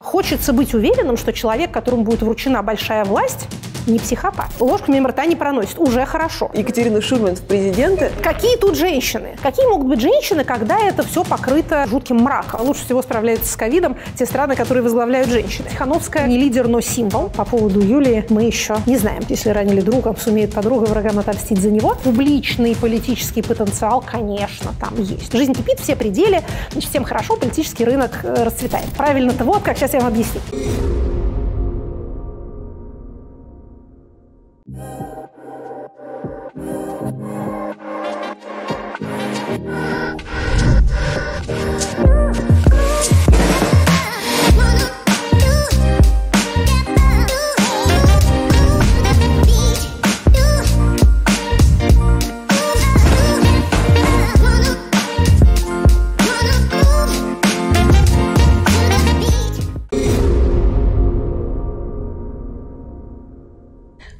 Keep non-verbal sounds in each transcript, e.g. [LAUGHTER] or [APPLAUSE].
Хочется быть уверенным, что человек, которому будет вручена большая власть, не психопат. Ложку мимо рта не проносит. Уже хорошо. Екатерина Шульман в президенты. Какие тут женщины? Какие могут быть женщины, когда это все покрыто жутким мраком? Лучше всего справляются с ковидом те страны, которые возглавляют женщины. Тихановская не лидер, но символ. По поводу Юлии мы еще не знаем. Если ранили друга, сумеет подруга врагам отомстить за него. Публичный политический потенциал, конечно, там есть. Жизнь кипит, все пределы, значит, всем хорошо, политический рынок э, расцветает. Правильно-то вот, как сейчас я вам объясню. love.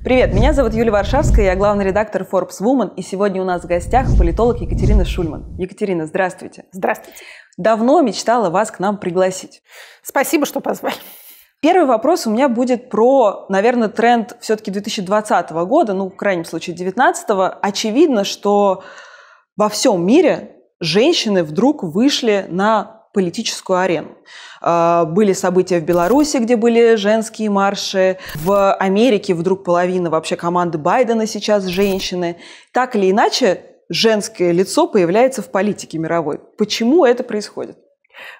Привет, меня зовут Юлия Варшавская, я главный редактор Forbes Woman, и сегодня у нас в гостях политолог Екатерина Шульман. Екатерина, здравствуйте. Здравствуйте. Давно мечтала вас к нам пригласить. Спасибо, что позвали. Первый вопрос у меня будет про, наверное, тренд все-таки 2020 года, ну, в крайнем случае, 2019. Очевидно, что во всем мире женщины вдруг вышли на политическую арену. А, были события в Беларуси, где были женские марши. В Америке вдруг половина вообще команды Байдена сейчас женщины. Так или иначе, женское лицо появляется в политике мировой. Почему это происходит?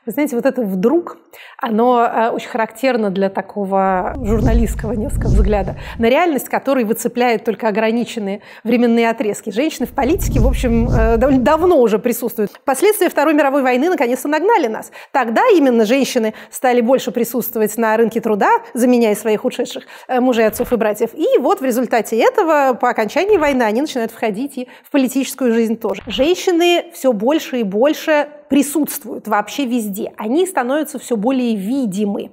Вы знаете, вот это вдруг оно э, очень характерно для такого журналистского несколько взгляда на реальность, который выцепляет только ограниченные временные отрезки. Женщины в политике, в общем, э, довольно давно уже присутствуют. Последствия Второй мировой войны наконец-то нагнали нас. Тогда именно женщины стали больше присутствовать на рынке труда, заменяя своих ушедших э, мужей, отцов и братьев. И вот в результате этого, по окончании войны, они начинают входить и в политическую жизнь тоже. Женщины все больше и больше присутствуют вообще везде. Они становятся все более более видимы.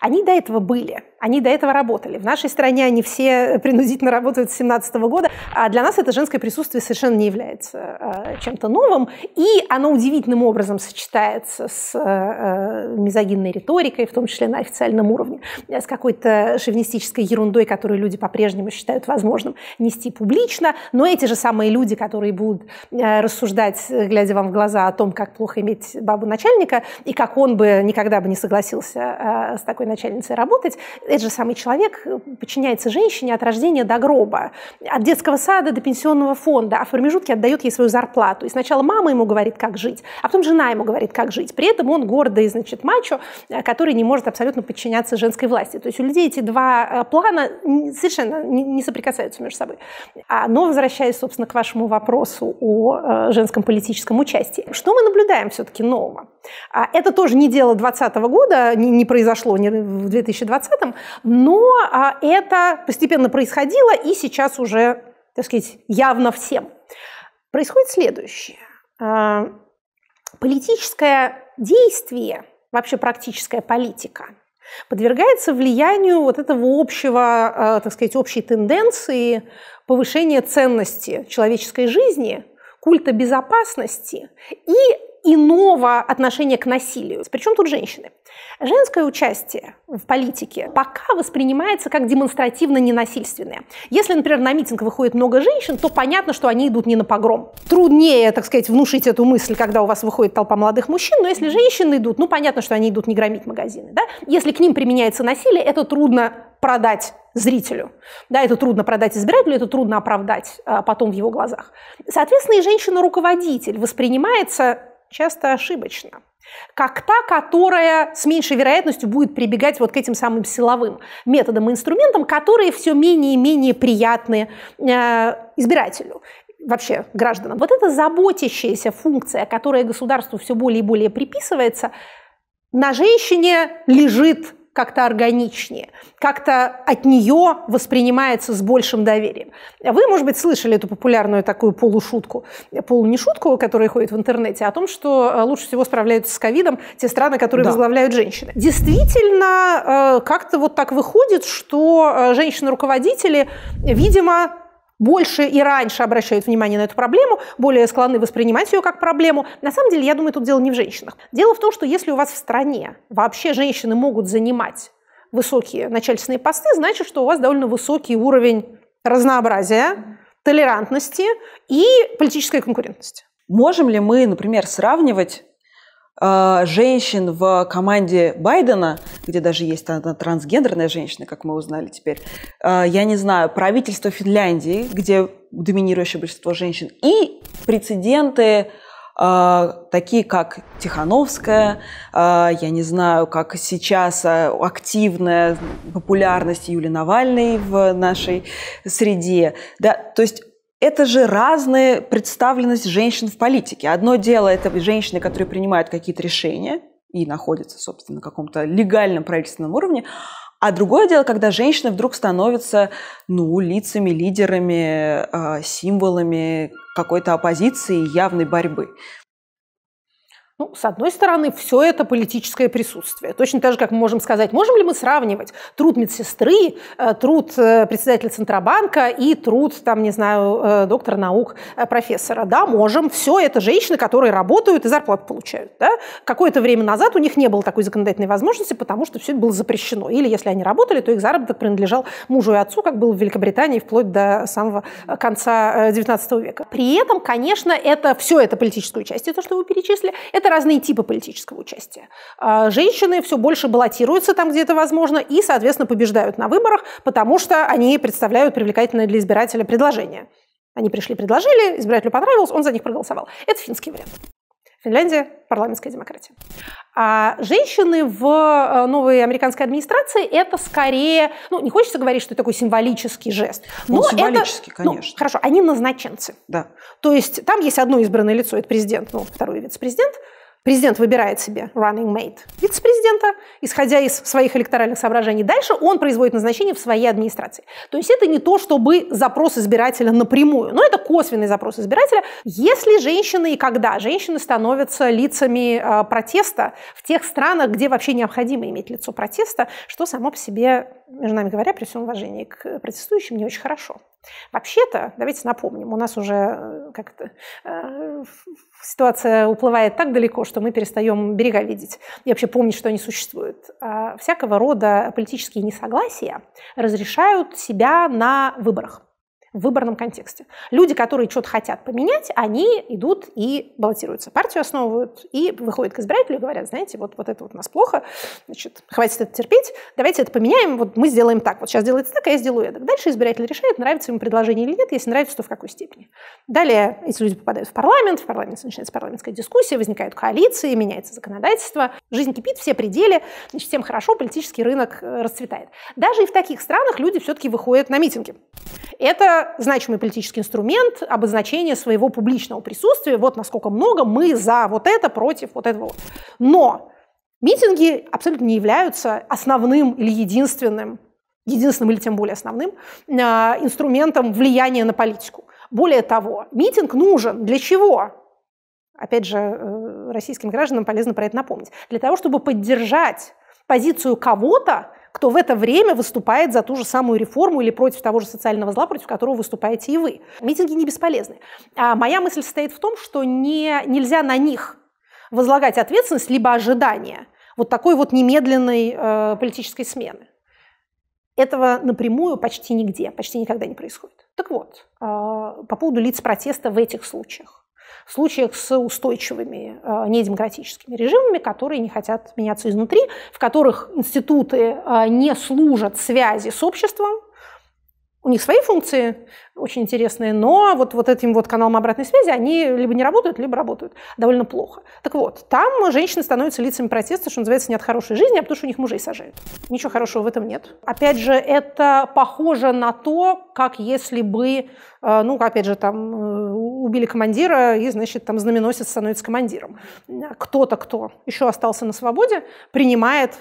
Они до этого были – они до этого работали. В нашей стране они все э, принудительно работают с 2017 года, а для нас это женское присутствие совершенно не является э, чем-то новым, и оно удивительным образом сочетается с э, мизогинной риторикой, в том числе на официальном уровне, с какой-то шовинистической ерундой, которую люди по-прежнему считают возможным нести публично, но эти же самые люди, которые будут рассуждать, глядя вам в глаза о том, как плохо иметь бабу начальника, и как он бы никогда бы не согласился с такой начальницей работать, этот же самый человек э, подчиняется женщине от рождения до гроба, от детского сада до пенсионного фонда, а в промежутке отдает ей свою зарплату. И сначала мама ему говорит, как жить, а потом жена ему говорит, как жить. При этом он гордый, значит, мачо, э, который не может абсолютно подчиняться женской власти. То есть у людей эти два э, плана совершенно не соприкасаются между собой. А, но, возвращаясь, собственно, к вашему вопросу о женском политическом участии, что мы наблюдаем все-таки нового? А, это тоже не дело 2020 года, не произошло в 2020, но а, это постепенно происходило и сейчас уже, так сказать, явно всем. Происходит следующее. А, политическое действие, вообще практическая политика – подвергается влиянию вот этого общего, так сказать, общей тенденции повышения ценности человеческой жизни, культа безопасности и иного отношения к насилию. Причем тут женщины. Женское участие в политике пока воспринимается как демонстративно ненасильственное. Если, например, на митинг выходит много женщин, то понятно, что они идут не на погром. Труднее, так сказать, внушить эту мысль, когда у вас выходит толпа молодых мужчин, но если женщины идут, ну понятно, что они идут не громить магазины. Да? Если к ним применяется насилие, это трудно продать зрителю. Да, это трудно продать избирателю, это трудно оправдать а, потом в его глазах. Соответственно, и женщина-руководитель воспринимается часто ошибочно. Как та, которая с меньшей вероятностью будет прибегать вот к этим самым силовым методам и инструментам, которые все менее и менее приятны э, избирателю вообще гражданам. Вот эта заботящаяся функция, которая государству все более и более приписывается, на женщине лежит как-то органичнее, как-то от нее воспринимается с большим доверием. Вы, может быть, слышали эту популярную такую полушутку, полунешутку, которая ходит в интернете, о том, что э, лучше всего справляются с ковидом те страны, которые да. возглавляют женщины. Действительно, э, как-то вот так выходит, что э, женщины-руководители, видимо, больше и раньше обращают внимание на эту проблему, более склонны воспринимать ее как проблему. На самом деле, я думаю, тут дело не в женщинах. Дело в том, что если у вас в стране вообще женщины могут занимать высокие начальственные посты, значит, что у вас довольно высокий уровень разнообразия, толерантности и политической конкурентности. Можем ли мы, например, сравнивать э, женщин в команде Байдена где даже есть одна трансгендерная женщина, как мы узнали теперь. А, я не знаю, правительство Финляндии, где доминирующее большинство женщин, и прецеденты а, такие как Тихановская, а, я не знаю, как сейчас активная популярность Юли Навальной в нашей среде. Да, то есть это же разная представленность женщин в политике. Одно дело – это женщины, которые принимают какие-то решения, и находится, собственно, на каком-то легальном правительственном уровне. А другое дело, когда женщины вдруг становятся ну, лицами, лидерами, а, символами какой-то оппозиции и явной борьбы. Ну, с одной стороны, все это политическое присутствие. Точно так же, как мы можем сказать, можем ли мы сравнивать труд медсестры, э, труд э, председателя Центробанка и труд, там, не знаю, э, доктора наук, профессора. Да, можем. Все это женщины, которые работают и зарплату получают. Да? Какое-то время назад у них не было такой законодательной возможности, потому что все это было запрещено. Или если они работали, то их заработок принадлежал мужу и отцу, как было в Великобритании вплоть до самого конца XIX века. При этом, конечно, это все это политическую часть, то, что вы перечислили, это это разные типы политического участия. А, женщины все больше баллотируются там, где это возможно, и, соответственно, побеждают на выборах, потому что они представляют привлекательное для избирателя предложение. Они пришли, предложили, избирателю понравилось, он за них проголосовал. Это финский вариант. Финляндия – парламентская демократия. А женщины в э, новой американской администрации – это скорее, ну, не хочется говорить, что это такой символический жест. Но Он символический, это, ну, конечно. Ну, хорошо, они назначенцы. Да. То есть там есть одно избранное лицо – это президент, ну, второй вице-президент – Президент выбирает себе running mate вице-президента, исходя из своих электоральных соображений. Дальше он производит назначение в своей администрации. То есть это не то, чтобы запрос избирателя напрямую, но это косвенный запрос избирателя. Если женщины и когда женщины становятся лицами э, протеста в тех странах, где вообще необходимо иметь лицо протеста, что само по себе, между нами говоря, при всем уважении к протестующим, не очень хорошо. Вообще-то, давайте напомним, у нас уже э, как-то э, ситуация уплывает так далеко, что мы перестаем берега видеть и вообще помнить, что они существуют. Э, всякого рода политические несогласия разрешают себя на выборах в выборном контексте. Люди, которые что-то хотят поменять, они идут и баллотируются. Партию основывают и выходят к избирателю и говорят, знаете, вот, вот это вот у нас плохо, значит, хватит это терпеть, давайте это поменяем, вот мы сделаем так, вот сейчас делается так, а я сделаю это. Дальше избиратель решает, нравится ему предложение или нет, если нравится, то в какой степени. Далее эти люди попадают в парламент, в парламент начинается парламентская дискуссия, возникают коалиции, меняется законодательство, жизнь кипит, все пределы, значит, всем хорошо, политический рынок э, расцветает. Даже и в таких странах люди все-таки выходят на митинги. Это значимый политический инструмент обозначения своего публичного присутствия. Вот насколько много мы за вот это, против вот этого. Но митинги абсолютно не являются основным или единственным, единственным или тем более основным а, инструментом влияния на политику. Более того, митинг нужен для чего? Опять же, э, российским гражданам полезно про это напомнить. Для того, чтобы поддержать позицию кого-то, кто в это время выступает за ту же самую реформу или против того же социального зла, против которого выступаете и вы. Митинги не бесполезны. А моя мысль состоит в том, что не, нельзя на них возлагать ответственность либо ожидание вот такой вот немедленной э, политической смены. Этого напрямую почти нигде, почти никогда не происходит. Так вот, э, по поводу лиц протеста в этих случаях в случаях с устойчивыми а, недемократическими режимами, которые не хотят меняться изнутри, в которых институты а, не служат связи с обществом, у них свои функции очень интересные, но вот, вот этим вот каналом обратной связи они либо не работают, либо работают довольно плохо. Так вот, там женщины становятся лицами протеста, что называется, не от хорошей жизни, а потому что у них мужей сажают. Ничего хорошего в этом нет. Опять же, это похоже на то, как если бы, э, ну, опять же, там э, убили командира, и, значит, там знаменосец становится командиром. Кто-то, кто еще остался на свободе, принимает,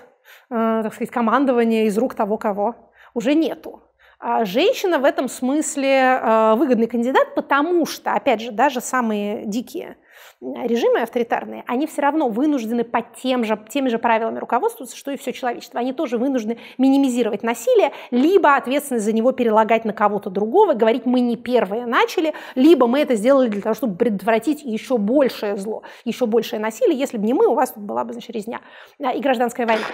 э, так сказать, командование из рук того, кого уже нету. А женщина в этом смысле а, выгодный кандидат, потому что, опять же, даже самые дикие режимы авторитарные, они все равно вынуждены по тем же, теми же правилами руководствоваться, что и все человечество. Они тоже вынуждены минимизировать насилие, либо ответственность за него перелагать на кого-то другого, говорить, мы не первые начали, либо мы это сделали для того, чтобы предотвратить еще большее зло, еще большее насилие. Если бы не мы, у вас тут была бы, значит, резня а, и гражданская война.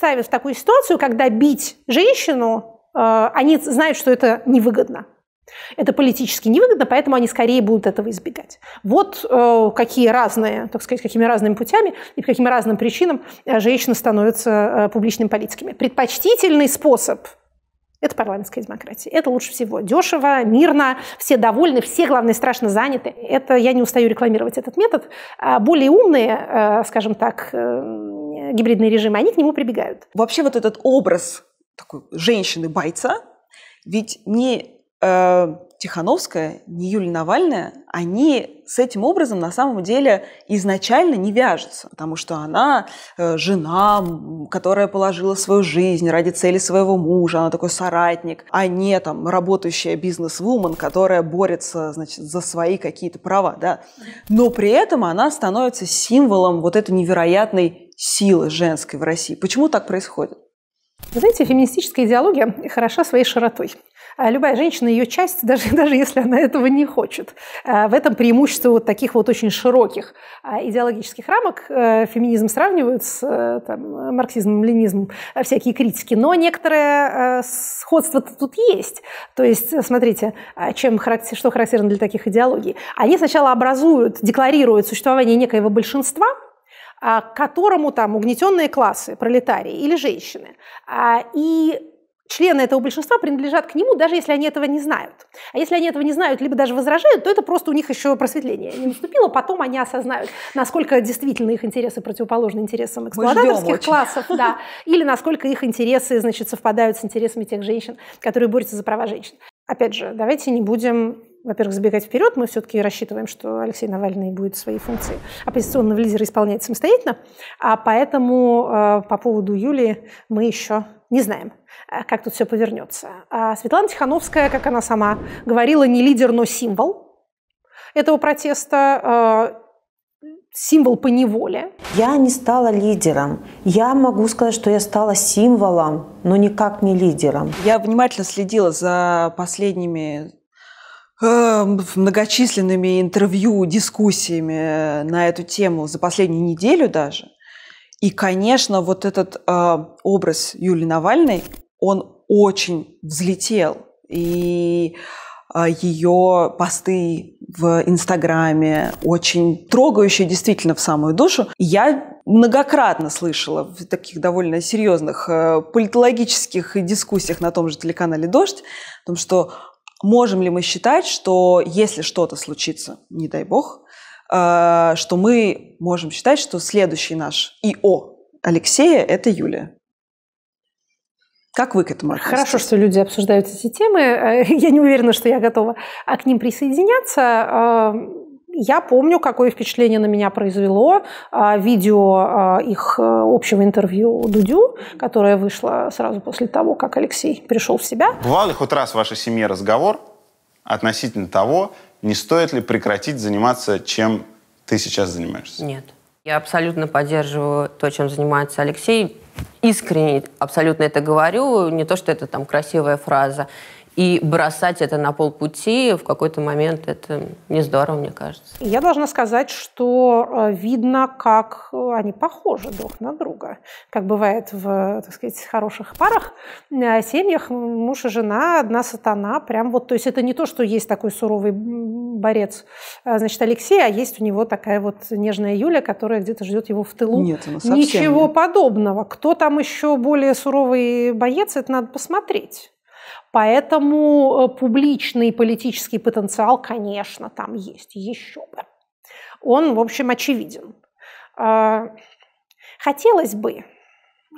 ставят в такую ситуацию, когда бить женщину, э, они знают, что это невыгодно. Это политически невыгодно, поэтому они скорее будут этого избегать. Вот э, какие разные, так сказать, какими разными путями и по каким разным причинам э, женщины становятся публичными политиками. Предпочтительный способ это парламентская демократия. Это лучше всего. Дешево, мирно, все довольны, все, главное, страшно заняты. Это я не устаю рекламировать этот метод. А более умные, э, скажем так, э, гибридные режимы, они к нему прибегают. Вообще вот этот образ такой женщины-бойца ведь не э, Тихановская, ни Юлия Навальная, они с этим образом на самом деле изначально не вяжутся, потому что она э, жена, которая положила свою жизнь ради цели своего мужа, она такой соратник, а не там работающая бизнес-вумен, которая борется значит, за свои какие-то права, да. Но при этом она становится символом вот этой невероятной силы женской в России. Почему так происходит? Вы знаете, феминистическая идеология хороша своей широтой. А любая женщина, ее часть, [LAUGHS] даже, даже если она этого не хочет. А в этом преимущество вот таких вот очень широких а, идеологических рамок. Э, феминизм сравнивают с э, там, марксизмом, ленизмом, э, всякие критики. Но некоторое сходство тут есть. То есть, смотрите, чем характер, что характерно для таких идеологий. Они сначала образуют, декларируют существование некоего большинства, к которому там угнетенные классы, пролетарии или женщины. И члены этого большинства принадлежат к нему, даже если они этого не знают. А если они этого не знают, либо даже возражают, то это просто у них еще просветление не наступило, потом они осознают, насколько действительно их интересы противоположны интересам эксплуататорских классов, да, или насколько их интересы, значит, совпадают с интересами тех женщин, которые борются за права женщин. Опять же, давайте не будем во-первых, забегать вперед, мы все-таки рассчитываем, что Алексей Навальный будет свои функции оппозиционного лидера исполнять самостоятельно, а поэтому э, по поводу Юлии мы еще не знаем, э, как тут все повернется. А Светлана Тихановская, как она сама говорила, не лидер, но символ этого протеста э, символ по неволе. Я не стала лидером. Я могу сказать, что я стала символом, но никак не лидером. Я внимательно следила за последними Э, многочисленными интервью, дискуссиями э, на эту тему за последнюю неделю даже. И, конечно, вот этот э, образ Юли Навальной, он очень взлетел. И э, ее посты в Инстаграме очень трогающие действительно в самую душу. Я многократно слышала в таких довольно серьезных э, политологических дискуссиях на том же телеканале «Дождь» о том, что можем ли мы считать, что если что-то случится, не дай бог, э, что мы можем считать, что следующий наш ИО Алексея – это Юлия? Как вы к этому относитесь? Хорошо, что люди обсуждают эти темы. Э, [LAUGHS] я не уверена, что я готова а, к ним присоединяться. Э, я помню, какое впечатление на меня произвело а, видео а, их э, общего интервью Дудю, которое вышло сразу после того, как Алексей пришел в себя. Бывал ли хоть раз в вашей семье разговор относительно того, не стоит ли прекратить заниматься, чем ты сейчас занимаешься? Нет. Я абсолютно поддерживаю то, чем занимается Алексей. Искренне абсолютно это говорю, не то, что это там красивая фраза. И бросать это на полпути в какой-то момент это не здорово, мне кажется. Я должна сказать, что э, видно, как э, они похожи друг на друга. Как бывает в, так сказать, хороших парах, э, семьях муж и жена, одна сатана, прям вот, то есть это не то, что есть такой суровый борец, значит, Алексей, а есть у него такая вот нежная Юля, которая где-то ждет его в тылу. Нет, она совсем Ничего нет. подобного. Кто там еще более суровый боец, это надо посмотреть. Поэтому э, публичный политический потенциал, конечно, там есть, еще бы. Он, в общем, очевиден. А, хотелось бы,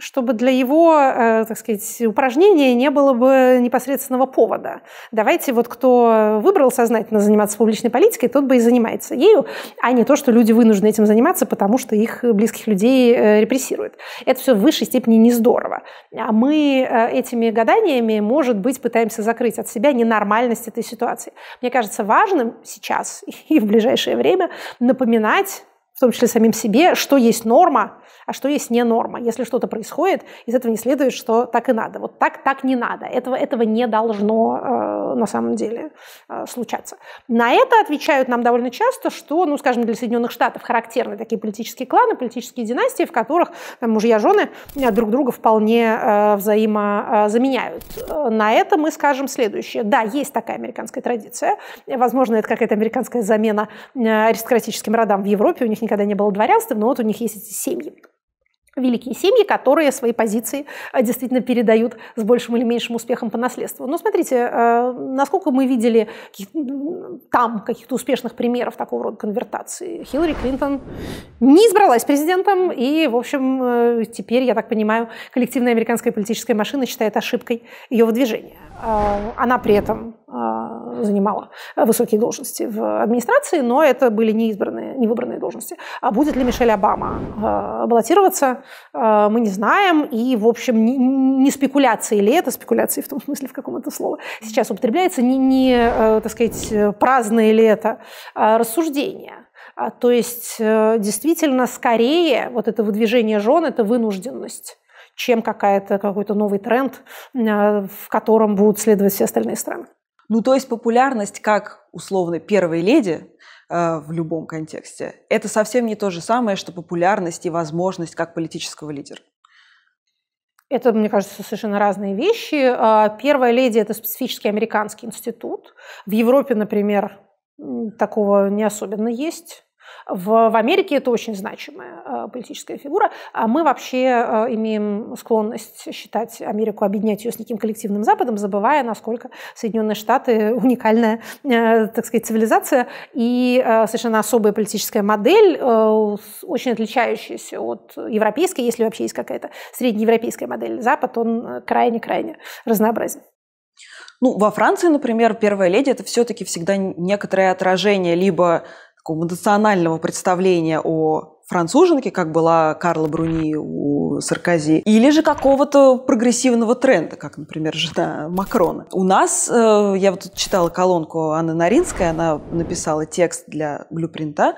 чтобы для его, э, так сказать, упражнения не было бы непосредственного повода. Давайте вот кто выбрал сознательно заниматься публичной политикой, тот бы и занимается ею, а не то, что люди вынуждены этим заниматься, потому что их близких людей э, репрессируют. Это все в высшей степени не здорово. А мы э, этими гаданиями, может быть, пытаемся закрыть от себя ненормальность этой ситуации. Мне кажется важным сейчас и в ближайшее время напоминать в том числе самим себе, что есть норма, а что есть не норма. Если что-то происходит, из этого не следует, что так и надо. Вот так, так не надо. Этого, этого не должно э, на самом деле э, случаться. На это отвечают нам довольно часто, что, ну, скажем, для Соединенных Штатов характерны такие политические кланы, политические династии, в которых там, э, мужья, жены э, друг друга вполне э, взаимозаменяют. Э, на это мы скажем следующее. Да, есть такая американская традиция. Возможно, это какая-то американская замена аристократическим родам в Европе. У них них никогда не было дворянства, но вот у них есть эти семьи великие семьи, которые свои позиции э, действительно передают с большим или меньшим успехом по наследству. Но ну, смотрите, э, насколько мы видели там каких-то успешных примеров такого рода конвертации. Хиллари Клинтон не избралась президентом, и, в общем, э, теперь, я так понимаю, коллективная американская политическая машина считает ошибкой ее выдвижения. Она при этом занимала высокие должности в администрации, но это были не избранные, не выбранные должности. А будет ли Мишель Обама э, баллотироваться, э, мы не знаем. И, в общем, не спекуляции ли это, спекуляции в том смысле, в каком это слово сейчас употребляется, не, не э, так сказать, праздные ли это а рассуждения. А, то есть, действительно, скорее вот это выдвижение жен – это вынужденность чем какая-то, какой-то новый тренд, в котором будут следовать все остальные страны. Ну, то есть популярность как, условно, первой леди э, в любом контексте, это совсем не то же самое, что популярность и возможность как политического лидера. Это, мне кажется, совершенно разные вещи. А, первая леди – это специфический американский институт. В Европе, например, такого не особенно есть. В, в Америке это очень значимая э, политическая фигура. А мы вообще э, имеем склонность считать Америку, объединять ее с неким коллективным Западом, забывая, насколько Соединенные Штаты уникальная, э, так сказать, цивилизация и совершенно особая политическая модель, очень отличающаяся от европейской, если вообще есть какая-то среднеевропейская модель. Запад, он крайне-крайне разнообразен. Ну, во Франции, например, первая леди – это все-таки всегда некоторое отражение либо такого эмоционального представления о француженке, как была Карла Бруни у Саркози, или же какого-то прогрессивного тренда, как, например, жена Макрона. У нас, э, я вот тут читала колонку Анны Наринской, она написала текст для блюпринта,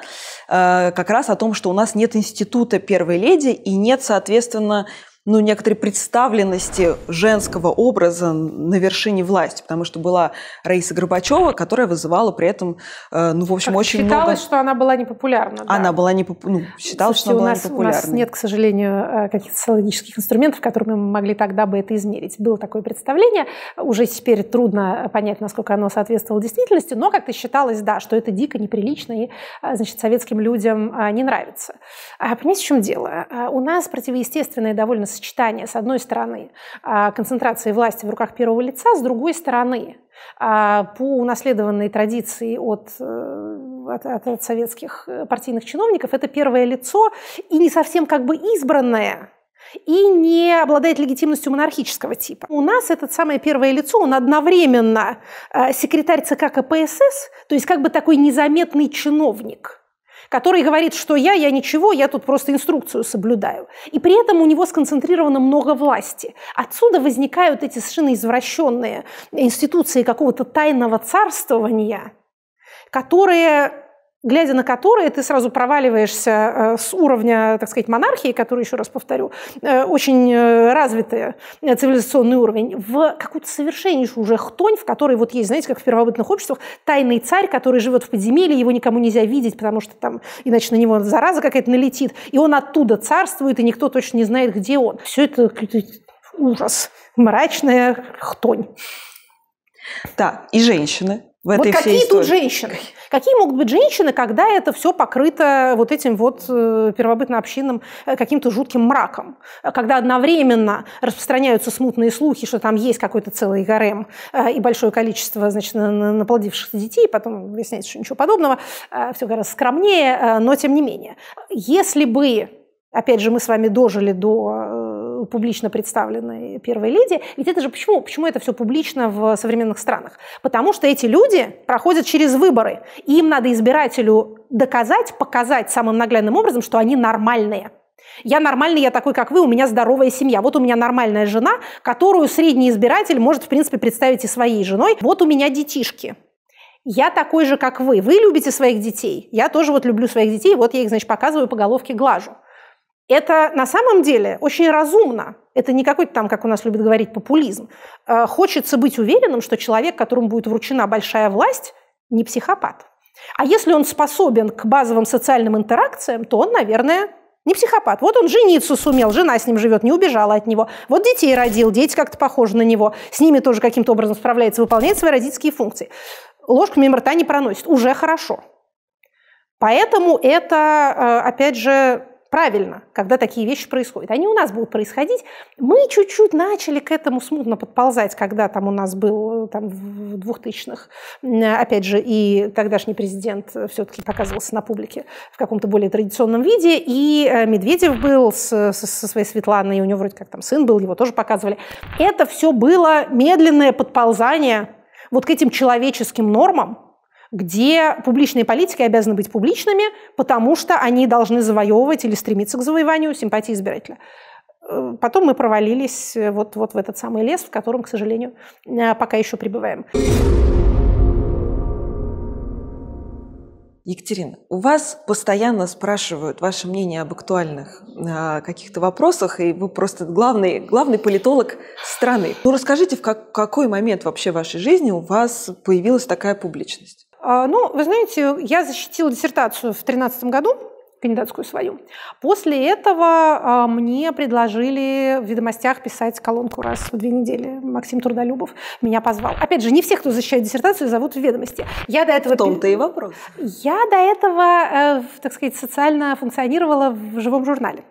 э, как раз о том, что у нас нет института первой леди и нет, соответственно, ну, некоторой представленности женского образа на вершине власти, потому что была Раиса Горбачева, которая вызывала при этом, э, ну, в общем, как очень считалось, много... что она была непопулярна. Да. Она была непопулярна, ну, считалось, Слушайте, что она у нас, непопулярна. У нас нет, к сожалению, э, каких-то социологических инструментов, которыми мы могли тогда бы это измерить. Было такое представление, уже теперь трудно э, понять, насколько оно соответствовало действительности, но как-то считалось, да, что это дико, неприлично и, значит, советским людям не нравится. А понимаете, в чем дело? У нас противоестественное довольно сочетание, с одной стороны, а, концентрации власти в руках первого лица, с другой стороны, а, по унаследованной традиции от, э, от, от советских э, партийных чиновников, это первое лицо и не совсем как бы избранное, и не обладает легитимностью монархического типа. У нас это самое первое лицо, он одновременно э, секретарь ЦК КПСС, то есть как бы такой незаметный чиновник – который говорит, что я, я ничего, я тут просто инструкцию соблюдаю. И при этом у него сконцентрировано много власти. Отсюда возникают эти совершенно извращенные институции какого-то тайного царствования, которые глядя на которые, ты сразу проваливаешься э, с уровня, так сказать, монархии, который, еще раз повторю, э, очень э, развитый цивилизационный уровень, в какую-то совершеннейшую уже хтонь, в которой вот есть, знаете, как в первобытных обществах, тайный царь, который живет в подземелье, его никому нельзя видеть, потому что там иначе на него зараза какая-то налетит, и он оттуда царствует, и никто точно не знает, где он. Все это ужас, мрачная хтонь. Да, и женщины в этой вот какие всей тут истории. женщины? Какие могут быть женщины, когда это все покрыто вот этим вот э, первобытно-общинным э, каким-то жутким мраком? Когда одновременно распространяются смутные слухи, что там есть какой-то целый гарем э, и большое количество, значит, наплодившихся детей, потом выясняется, что ничего подобного, все гораздо скромнее, но тем не менее. Если бы, опять же, мы с вами дожили до публично представленной первой леди. Ведь это же почему? Почему это все публично в современных странах? Потому что эти люди проходят через выборы. И им надо избирателю доказать, показать самым наглядным образом, что они нормальные. Я нормальный, я такой, как вы, у меня здоровая семья. Вот у меня нормальная жена, которую средний избиратель может, в принципе, представить и своей женой. Вот у меня детишки. Я такой же, как вы. Вы любите своих детей. Я тоже вот люблю своих детей. Вот я их, значит, показываю по головке глажу. Это на самом деле очень разумно. Это не какой-то там, как у нас любят говорить, популизм. Э, хочется быть уверенным, что человек, которому будет вручена большая власть, не психопат. А если он способен к базовым социальным интеракциям, то он, наверное, не психопат. Вот он жениться сумел, жена с ним живет, не убежала от него. Вот детей родил, дети как-то похожи на него. С ними тоже каким-то образом справляется, выполняет свои родительские функции. Ложку мимо рта не проносит. Уже хорошо. Поэтому это, э, опять же, правильно, когда такие вещи происходят. Они у нас будут происходить. Мы чуть-чуть начали к этому смутно подползать, когда там у нас был э, там, в 2000-х, э, опять же, и тогдашний президент э, все-таки показывался на публике в каком-то более традиционном виде, и Медведев был с, со своей Светланой, и у него вроде как там сын был, его тоже показывали. Это все было медленное подползание вот к этим человеческим нормам, где публичные политики обязаны быть публичными, потому что они должны завоевывать или стремиться к завоеванию симпатии избирателя. Э, потом мы провалились э, вот, вот в этот самый лес, в котором, к сожалению, э, пока еще пребываем. Екатерина, у вас постоянно спрашивают ваше мнение об актуальных э, каких-то вопросах, и вы просто главный, главный политолог страны. Ну расскажите, в как, какой момент вообще в вашей жизни у вас появилась такая публичность? А, ну, вы знаете, я защитила диссертацию в 2013 году, кандидатскую свою. После этого а, мне предложили в «Ведомостях» писать колонку раз в две недели. Максим Трудолюбов меня позвал. Опять же, не всех, кто защищает диссертацию, зовут в «Ведомости». Я до этого... В том-то и вопрос. Я до этого, э, так сказать, социально функционировала в живом журнале.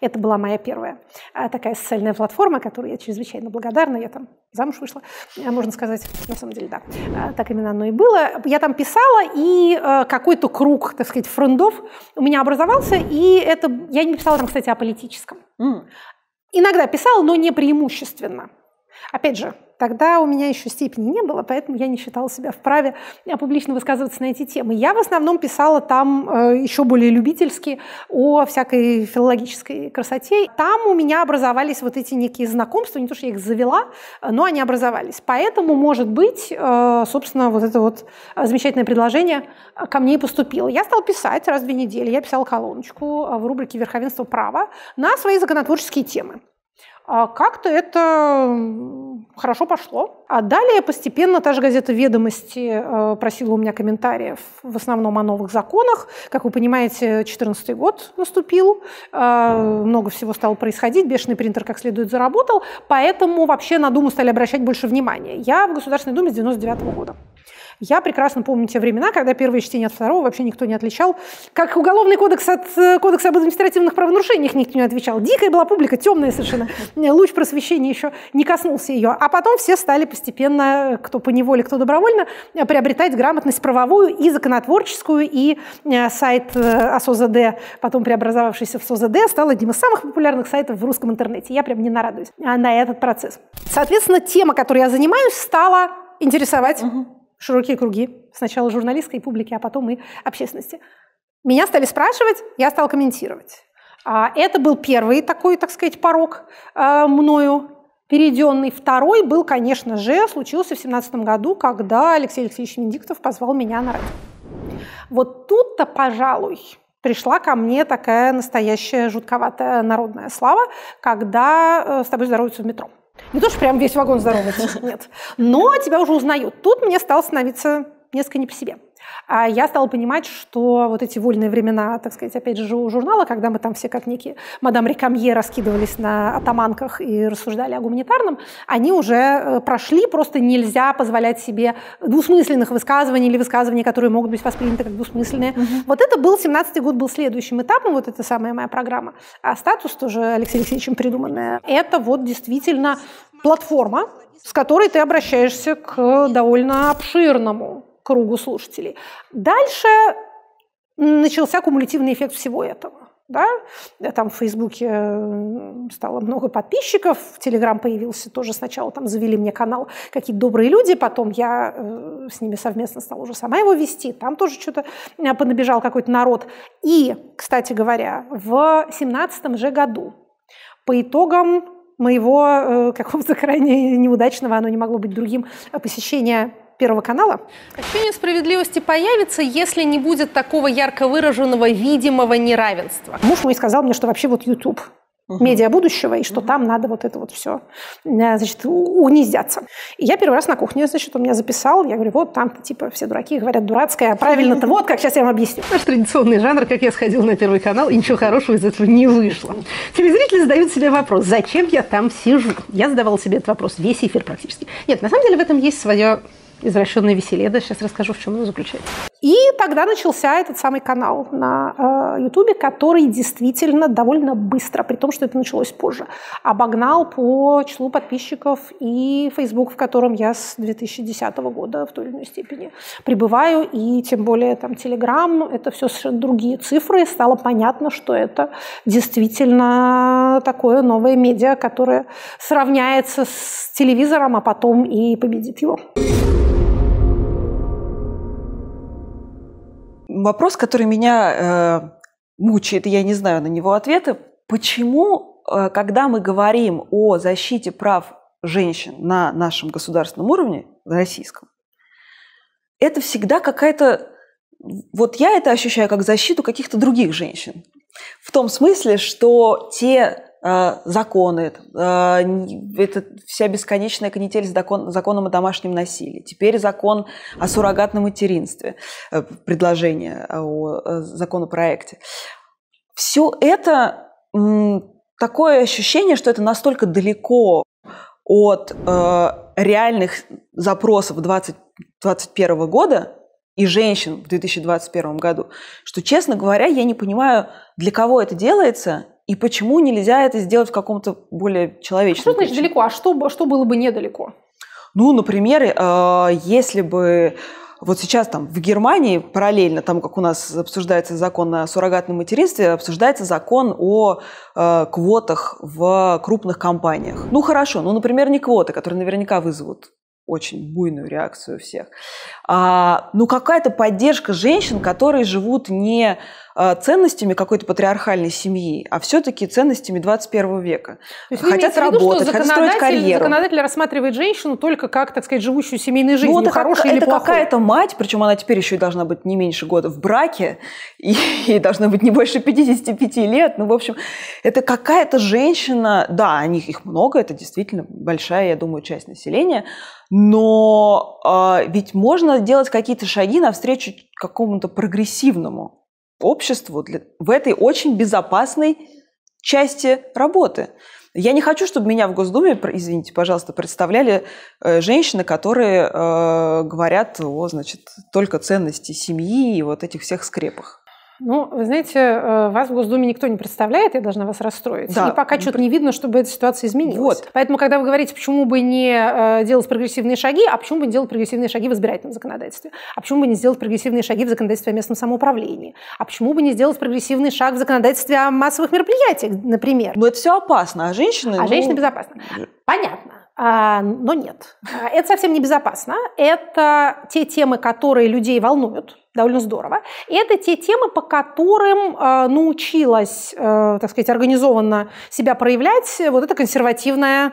Это была моя первая а, такая социальная платформа, которой я чрезвычайно благодарна. Я там замуж вышла, а, можно сказать, на самом деле, да. А, так именно оно и было. Я там писала, и какой-то круг, так сказать, френдов у меня образовался, и это... Я не писала там, кстати, о политическом. Иногда писала, но не преимущественно. Опять же, тогда у меня еще степени не было, поэтому я не считала себя вправе э, публично высказываться на эти темы. Я в основном писала там э, еще более любительски о всякой филологической красоте. Там у меня образовались вот эти некие знакомства, не то, что я их завела, но они образовались. Поэтому, может быть, э, собственно, вот это вот замечательное предложение ко мне и поступило. Я стала писать раз в две недели, я писала колоночку в рубрике «Верховенство права» на свои законотворческие темы. А как-то это хорошо пошло. А далее постепенно та же газета «Ведомости» э, просила у меня комментариев в основном о новых законах. Как вы понимаете, 2014 год наступил, э, много всего стало происходить, бешеный принтер как следует заработал, поэтому вообще на Думу стали обращать больше внимания. Я в Государственной Думе с 1999 -го года. Я прекрасно помню те времена, когда первое чтение от второго вообще никто не отличал. Как Уголовный кодекс от э, Кодекса об административных правонарушениях никто не отвечал. Дикая была публика, темная совершенно. Луч просвещения еще не коснулся ее. А потом все стали постепенно, кто по неволе, кто добровольно, э, приобретать грамотность правовую и законотворческую. И э, сайт АСОЗД, потом преобразовавшийся в СОЗД, стал одним из самых популярных сайтов в русском интернете. Я прям не нарадуюсь а, на этот процесс. Соответственно, тема, которой я занимаюсь, стала интересовать угу широкие круги, сначала журналистской публики, а потом и общественности. Меня стали спрашивать, я стала комментировать. А Это был первый такой, так сказать, порог э, мною перейденный. Второй был, конечно же, случился в 2017 году, когда Алексей Алексеевич Венедиктов позвал меня на радио. Вот тут-то, пожалуй, пришла ко мне такая настоящая жутковатая народная слава, когда э, с тобой здороваются в метро. Не то, что прям весь вагон здоровается, [LAUGHS] нет. Но тебя уже узнают. Тут мне стало становиться несколько не по себе. А я стала понимать, что вот эти вольные времена, так сказать, опять же, журнала, когда мы там все как некие мадам Рекамье раскидывались на атаманках и рассуждали о гуманитарном, они уже э, прошли, просто нельзя позволять себе двусмысленных высказываний или высказываний, которые могут быть восприняты как двусмысленные. Угу. Вот это был, 17-й год был следующим этапом, вот эта самая моя программа. А статус тоже Алексеем Алексеевичем придуманная. Это вот действительно платформа, с которой ты обращаешься к довольно обширному кругу слушателей. Дальше начался кумулятивный эффект всего этого. Да? Там в Фейсбуке стало много подписчиков, в Телеграм появился тоже сначала, там завели мне канал какие-то добрые люди, потом я э, с ними совместно стала уже сама его вести, там тоже что-то а, понабежал какой-то народ. И, кстати говоря, в семнадцатом же году по итогам моего э, какого-то крайне неудачного, оно не могло быть другим, э, посещения Первого канала. Ощущение справедливости появится, если не будет такого ярко выраженного видимого неравенства. Муж мой сказал мне, что вообще вот YouTube угу. медиа будущего, и что угу. там надо вот это вот все, э, значит, унизяться. И я первый раз на кухне, значит, он меня записал, я говорю, вот там типа все дураки говорят дурацкая, правильно-то [LAUGHS] вот, как сейчас я вам объясню. Наш традиционный жанр, как я сходил на Первый канал, и ничего хорошего из этого не вышло. Телезрители задают себе вопрос, зачем я там сижу? Я задавала себе этот вопрос весь эфир практически. Нет, на самом деле в этом есть свое извращенная да Сейчас расскажу, в чем оно заключается. И тогда начался этот самый канал на э, Ютубе, э, который действительно довольно быстро, при том, что это началось позже, обогнал по числу подписчиков и Facebook, в котором я с 2010 года в той или иной степени пребываю, и тем более там Telegram, это все совершенно другие цифры, стало понятно, что это действительно такое новое медиа, которое сравняется с телевизором, а потом и победит его. вопрос, который меня э, мучает, я не знаю на него ответа. Почему, э, когда мы говорим о защите прав женщин на нашем государственном уровне, российском, это всегда какая-то... Вот я это ощущаю как защиту каких-то других женщин. В том смысле, что те а, законы, а, это вся бесконечная канитель с закон, законом о домашнем насилии. Теперь закон о суррогатном материнстве, э, предложение о законопроекте. Все это такое ощущение, что это настолько далеко от э, реальных запросов 2021 года, и женщин в 2021 году, что, честно говоря, я не понимаю, для кого это делается и почему нельзя это сделать в каком-то более а человечном? А что значит далеко? А что, что было бы недалеко? Ну, например, э, если бы вот сейчас там в Германии параллельно там, как у нас обсуждается закон о суррогатном материнстве, обсуждается закон о э, квотах в крупных компаниях. Ну хорошо, ну, например, не квоты, которые наверняка вызовут очень буйную реакцию всех. А, ну, какая-то поддержка женщин, которые живут не а, ценностями какой-то патриархальной семьи, а все-таки ценностями 21 века. То есть хотят виду, работать, хотят строить карьеру. Законодатель рассматривает женщину только как, так сказать, живущую семейной жизнью, ну, это хорошей как, или это какая-то мать, причем она теперь еще и должна быть не меньше года в браке, и ей должно быть не больше 55 лет. Ну, в общем, это какая-то женщина, да, них их много, это действительно большая, я думаю, часть населения, но э, ведь можно делать какие-то шаги навстречу какому-то прогрессивному обществу для, в этой очень безопасной части работы. Я не хочу, чтобы меня в Госдуме, извините, пожалуйста, представляли э, женщины, которые э, говорят о, значит, только ценности семьи и вот этих всех скрепах. Ну, вы знаете, э, вас в Госдуме никто не представляет, я должна вас расстроить. Да. И пока что-то не видно, чтобы эта ситуация изменилась. Вот. Поэтому, когда вы говорите, почему бы не э, делать прогрессивные шаги, а почему бы не делать прогрессивные шаги в избирательном законодательстве, а почему бы не сделать прогрессивные шаги в законодательстве о местном самоуправлении, а почему бы не сделать прогрессивный шаг в законодательстве о массовых мероприятиях, например. Ну, это все опасно, а женщины... А ну... женщины безопасны. Понятно. А, но нет. А, это совсем не безопасно. Это те темы, которые людей волнуют, довольно здорово. И это те темы, по которым а, научилась, так сказать, организованно себя проявлять вот это консервативное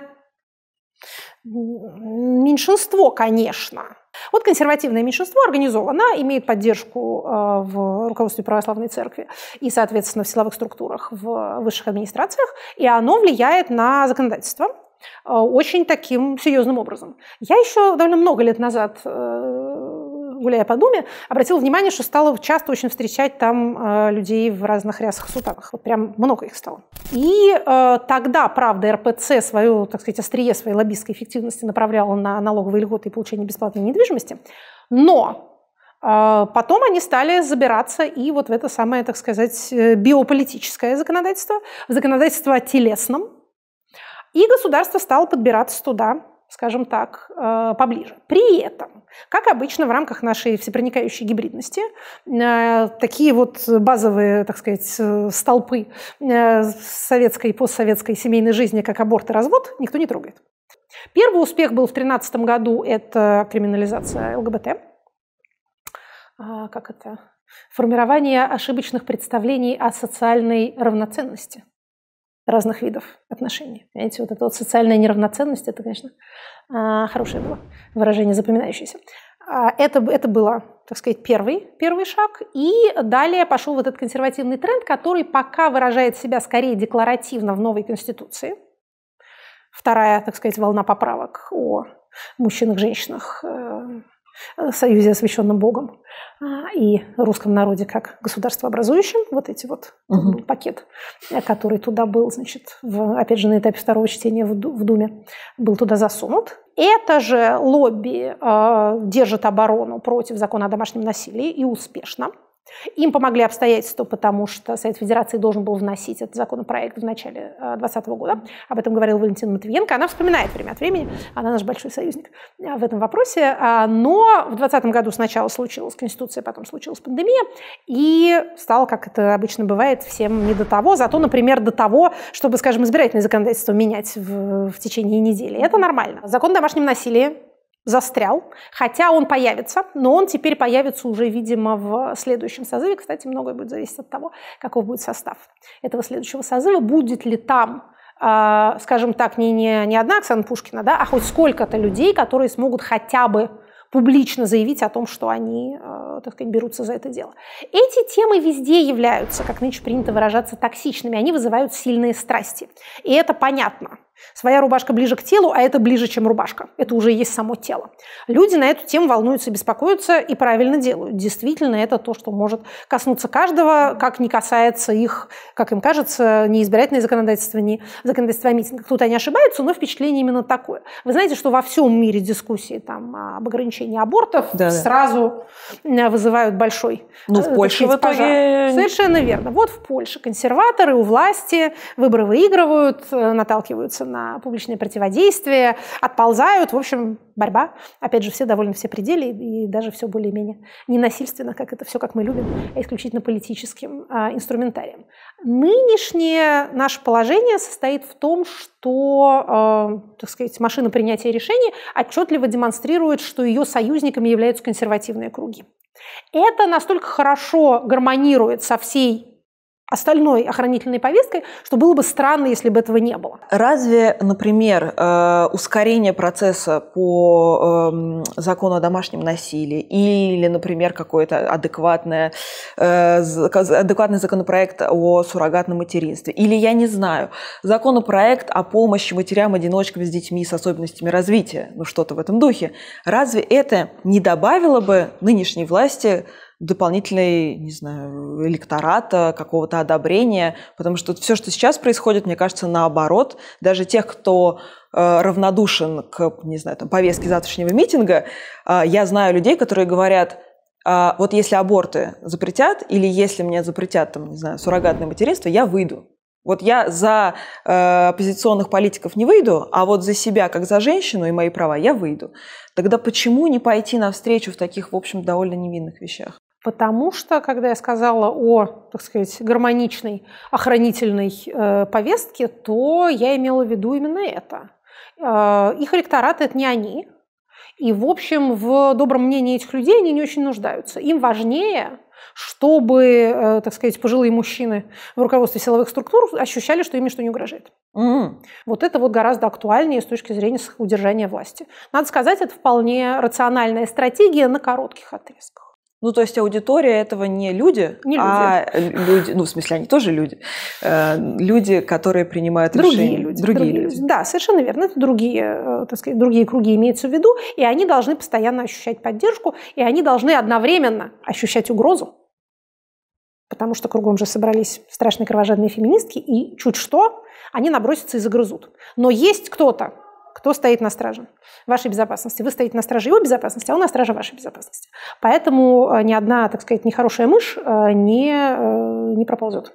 меньшинство, конечно. Вот консервативное меньшинство организовано, имеет поддержку в руководстве православной церкви и, соответственно, в силовых структурах, в высших администрациях, и оно влияет на законодательство. А, очень таким серьезным образом. Я еще довольно много лет назад э, гуляя по Думе, обратила внимание, что стала часто очень встречать там э, людей в разных рясах и сутанах. Вот прям много их стало. И э, тогда, правда, РПЦ свою, так сказать, острие своей лоббистской эффективности направляла на налоговые льготы и получение бесплатной недвижимости. Но потом они стали забираться и вот в это самое, так сказать, биополитическое законодательство, законодательство о телесном, и государство стало подбираться туда, скажем так, э, поближе. При этом, как обычно в рамках нашей всепроникающей гибридности, э, такие вот базовые, так сказать, э, столпы советской и постсоветской семейной жизни, как аборт и развод, никто не трогает. Первый успех был в 2013 году, это криминализация ЛГБТ. А, как это? Формирование ошибочных представлений о социальной равноценности – разных видов отношений. Понимаете, вот эта вот социальная неравноценность, это, конечно, а, хорошее было выражение, запоминающееся. А, это, это было, так сказать, первый, первый шаг. И далее пошел вот этот консервативный тренд, который пока выражает себя скорее декларативно в новой конституции. Вторая, так сказать, волна поправок о мужчинах, женщинах, э, Э, союзе, освященном Богом, а, и русском народе как государствообразующем вот эти вот угу. пакет, э, который туда был, значит, в, опять же, на этапе второго чтения в, в Думе, был туда засунут. Это же лобби э, держит оборону против закона о домашнем насилии и успешно. Им помогли обстоятельства, потому что Совет Федерации должен был вносить этот законопроект в начале 2020 э, года. Об этом говорил Валентина Матвиенко. Она вспоминает время от времени, она наш большой союзник э, в этом вопросе. Э, но в 2020 году сначала случилась Конституция, потом случилась пандемия, и стало, как это обычно бывает, всем не до того. Зато, например, до того, чтобы, скажем, избирательное законодательство менять в, в течение недели. Это нормально. Закон о домашнем насилии застрял, хотя он появится, но он теперь появится уже, видимо, в следующем созыве. Кстати, многое будет зависеть от того, каков будет состав этого следующего созыва, будет ли там а, скажем так, не, не, не одна Оксана Пушкина, да, а хоть сколько-то людей, которые смогут хотя бы публично заявить о том, что они, а, так сказать, берутся за это дело. Эти темы везде являются, как нынче принято выражаться, токсичными. Они вызывают сильные страсти. И это понятно. Своя рубашка ближе к телу, а это ближе, чем рубашка. Это уже есть само тело. Люди на эту тему волнуются, беспокоятся и правильно делают. Действительно, это то, что может коснуться каждого, как не касается их, как им кажется, ни избирательное законодательство, ни законодательство о а митингах. Тут они ошибаются, но впечатление именно такое. Вы знаете, что во всем мире дискуссии там, об ограничении абортов да, сразу да. Э, вызывают большой э, Ну, в Польше в итоге... Совершенно верно. Вот в Польше консерваторы у власти выборы выигрывают, э, наталкиваются на публичное противодействие, отползают. В общем, борьба. Опять же, все довольны все пределы и даже все более-менее ненасильственно, как это все, как мы любим, а исключительно политическим а, инструментарием. Нынешнее наше положение состоит в том, что, э, так сказать, машина принятия решений отчетливо демонстрирует, что ее союзниками являются консервативные круги. Это настолько хорошо гармонирует со всей остальной охранительной повесткой, что было бы странно, если бы этого не было. Разве, например, э, ускорение процесса по эм, закону о домашнем насилии или, например, какой-то э, адекватный законопроект о суррогатном материнстве, или, я не знаю, законопроект о помощи матерям-одиночкам с детьми с особенностями развития, ну что-то в этом духе, разве это не добавило бы нынешней власти дополнительный, не знаю, электората, э, какого-то одобрения, потому что все, что сейчас происходит, мне кажется, наоборот, даже тех, кто э, равнодушен к, не знаю, там, повестке завтрашнего митинга, э, я знаю людей, которые говорят, «А вот если аборты запретят, или если мне запретят, там, не знаю, суррогатное материнство, я выйду. Вот я за э, оппозиционных политиков не выйду, а вот за себя, как за женщину и мои права, я выйду. Тогда почему не пойти навстречу в таких, в общем, довольно невинных вещах? Потому что, когда я сказала о, так сказать, гармоничной охранительной э, повестке, то я имела в виду именно это. Э, их ректорат – это не они. И, в общем, в добром мнении этих людей они не очень нуждаются. Им важнее, чтобы, э, так сказать, пожилые мужчины в руководстве силовых структур ощущали, что им ничто не угрожает. Mm. Вот это вот гораздо актуальнее с точки зрения удержания власти. Надо сказать, это вполне рациональная стратегия на коротких отрезках. Ну, то есть аудитория этого не люди, не люди. а люди, ну, в смысле, они тоже люди, э, люди, которые принимают другие решения. Люди, другие, другие люди. люди. Да, совершенно верно. Это другие, э, так сказать, другие круги имеются в виду, и они должны постоянно ощущать поддержку, и они должны одновременно ощущать угрозу. Потому что кругом же собрались страшные кровожадные феминистки, и чуть что, они набросятся и загрызут. Но есть кто-то, кто стоит на страже вашей безопасности? Вы стоите на страже его безопасности, а он на страже вашей безопасности. Поэтому э, ни одна, так сказать, нехорошая мышь э, не, э, не проползет.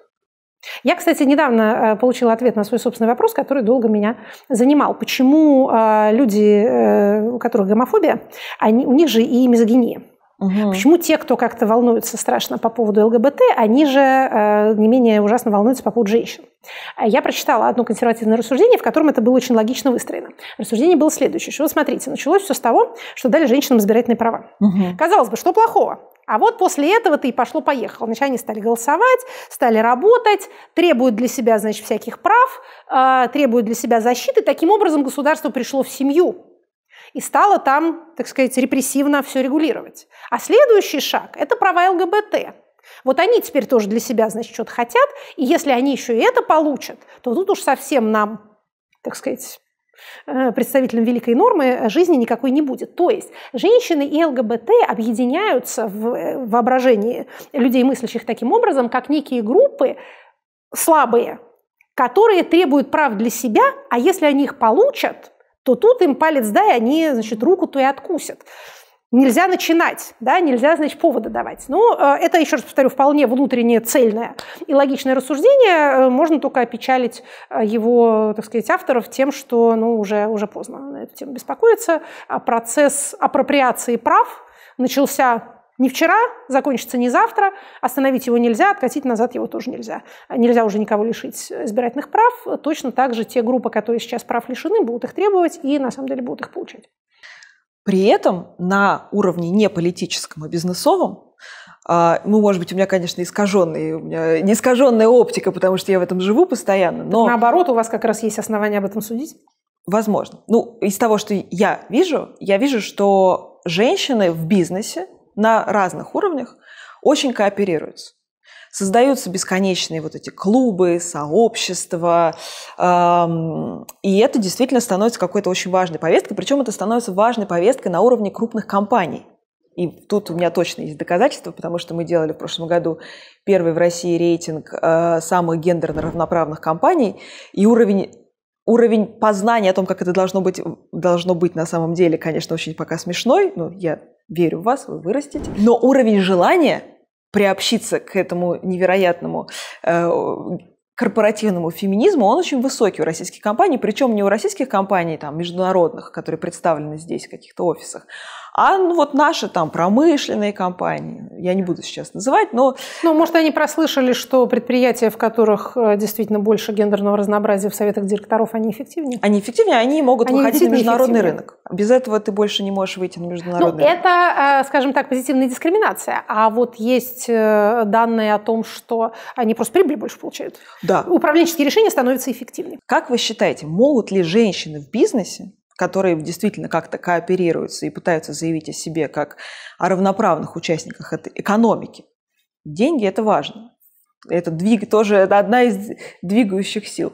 Я, кстати, недавно получила ответ на свой собственный вопрос, который долго меня занимал. Почему люди, у которых гомофобия, они, у них же и мизогиния. Угу. Почему те, кто как-то волнуется страшно по поводу ЛГБТ, они же э, не менее ужасно волнуются по поводу женщин? А я прочитала одно консервативное рассуждение, в котором это было очень логично выстроено. Рассуждение было следующее. Что, смотрите, началось все с того, что дали женщинам избирательные права. Угу. Казалось бы, что плохого? А вот после этого-то и пошло-поехало. Значит, они стали голосовать, стали работать, требуют для себя, значит, всяких прав, э, требуют для себя защиты. Таким образом, государство пришло в семью и стала там, так сказать, репрессивно все регулировать. А следующий шаг – это права ЛГБТ. Вот они теперь тоже для себя, значит, что-то хотят, и если они еще и это получат, то тут уж совсем нам, так сказать, э, представителям великой нормы э, жизни никакой не будет. То есть женщины и ЛГБТ объединяются э, в воображении людей, мыслящих таким образом, как некие группы слабые, которые требуют прав для себя, а если они их получат, то тут им палец дай, они, значит, руку-то и откусят. Нельзя начинать, да, нельзя, значит, повода давать. Но ну, э, это, еще раз повторю, вполне внутреннее, цельное и логичное рассуждение. Э, можно только опечалить э, его, так сказать, авторов тем, что ну, уже, уже поздно на эту тему беспокоиться. А процесс апроприации прав начался не вчера, закончится не завтра, остановить его нельзя, откатить назад его тоже нельзя. А нельзя уже никого лишить избирательных прав. Точно так же те группы, которые сейчас прав лишены, будут их требовать и на самом деле будут их получать. При этом на уровне не политическом, а бизнесовом ну, может быть, у меня, конечно, искаженный, у меня не искаженная оптика, потому что я в этом живу постоянно. Но... Так наоборот, у вас как раз есть основания об этом судить? Возможно. Ну, из того, что я вижу, я вижу, что женщины в бизнесе на разных уровнях очень кооперируются. Создаются бесконечные вот эти клубы, сообщества, и это действительно становится какой-то очень важной повесткой, причем это становится важной повесткой на уровне крупных компаний. И тут у меня точно есть доказательства, потому что мы делали в прошлом году первый в России рейтинг э, самых гендерно равноправных компаний, и уровень уровень познания о том, как это должно быть, должно быть на самом деле, конечно, очень пока смешной, но я верю в вас, вы вырастете. Но уровень желания приобщиться к этому невероятному э, корпоративному феминизму, он очень высокий у российских компаний, причем не у российских компаний, там, международных, которые представлены здесь, в каких-то офисах, а ну, вот наши там промышленные компании, я не буду сейчас называть, но... Ну, может, они прослышали, что предприятия, в которых э, действительно больше гендерного разнообразия в советах директоров, они эффективнее? Они эффективнее, они могут они выходить на международный рынок. Без этого ты больше не можешь выйти на международный ну, рынок. Это, э, скажем так, позитивная дискриминация. А вот есть э, данные о том, что они просто прибыль больше получают. Да. Управленческие решения становятся эффективнее. Как вы считаете, могут ли женщины в бизнесе которые действительно как-то кооперируются и пытаются заявить о себе как о равноправных участниках этой экономики. Деньги – это важно. Это двиг, тоже это одна из двигающих сил.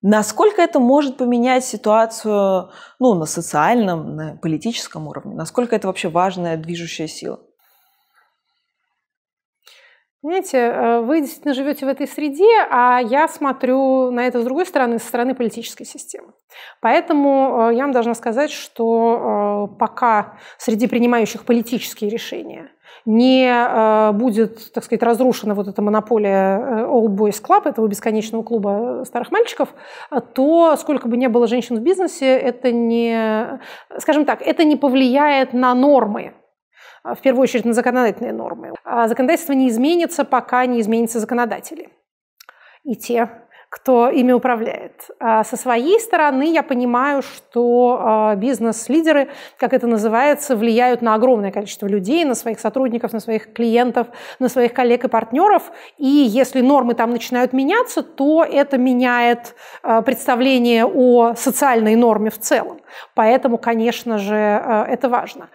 Насколько это может поменять ситуацию ну, на социальном, на политическом уровне? Насколько это вообще важная движущая сила? Понимаете, э, вы действительно живете в этой среде, а я смотрю на это с другой стороны, со стороны политической системы. Поэтому э, я вам должна сказать, что э, пока среди принимающих политические решения не будет, так сказать, разрушена вот эта монополия Old Boys Club, этого бесконечного клуба старых мальчиков, то сколько бы ни было женщин в бизнесе, это не, скажем так, это не повлияет на нормы а, в первую очередь на законодательные нормы. А законодательство не изменится, пока не изменятся законодатели и те, кто ими управляет. А со своей стороны я понимаю, что а, бизнес-лидеры, как это называется, влияют на огромное количество людей, на своих сотрудников, на своих клиентов, на своих коллег и партнеров. И если нормы там начинают меняться, то это меняет а, представление о социальной норме в целом. Поэтому, конечно же, это важно.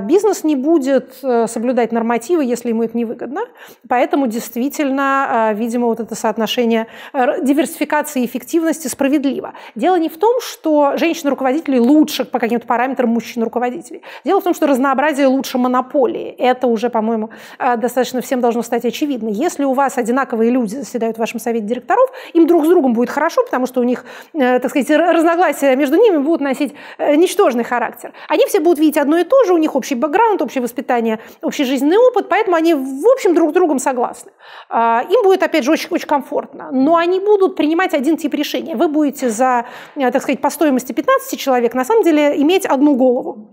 Бизнес не будет э, соблюдать нормативы, если ему это невыгодно. Поэтому действительно, видимо, вот это соотношение э, диверсификации и эффективности справедливо. Дело не в том, что женщины-руководители лучше по каким-то параметрам мужчин-руководителей. Дело в том, что разнообразие лучше монополии. Это уже, по-моему, э, достаточно всем должно стать очевидно. Если у вас одинаковые люди заседают в вашем совете директоров, им друг с другом будет хорошо, потому что у них, э, так сказать, разногласия между ними будут носить э, ничтожный характер. Они все будут видеть одно и то же, у них общий бэкграунд, общее воспитание, общий жизненный опыт, поэтому они, в общем, друг с другом согласны. А, им будет, опять же, очень, очень комфортно. Но они будут будут принимать один тип решения. Вы будете за, э, так сказать, по стоимости 15 человек на самом деле иметь одну голову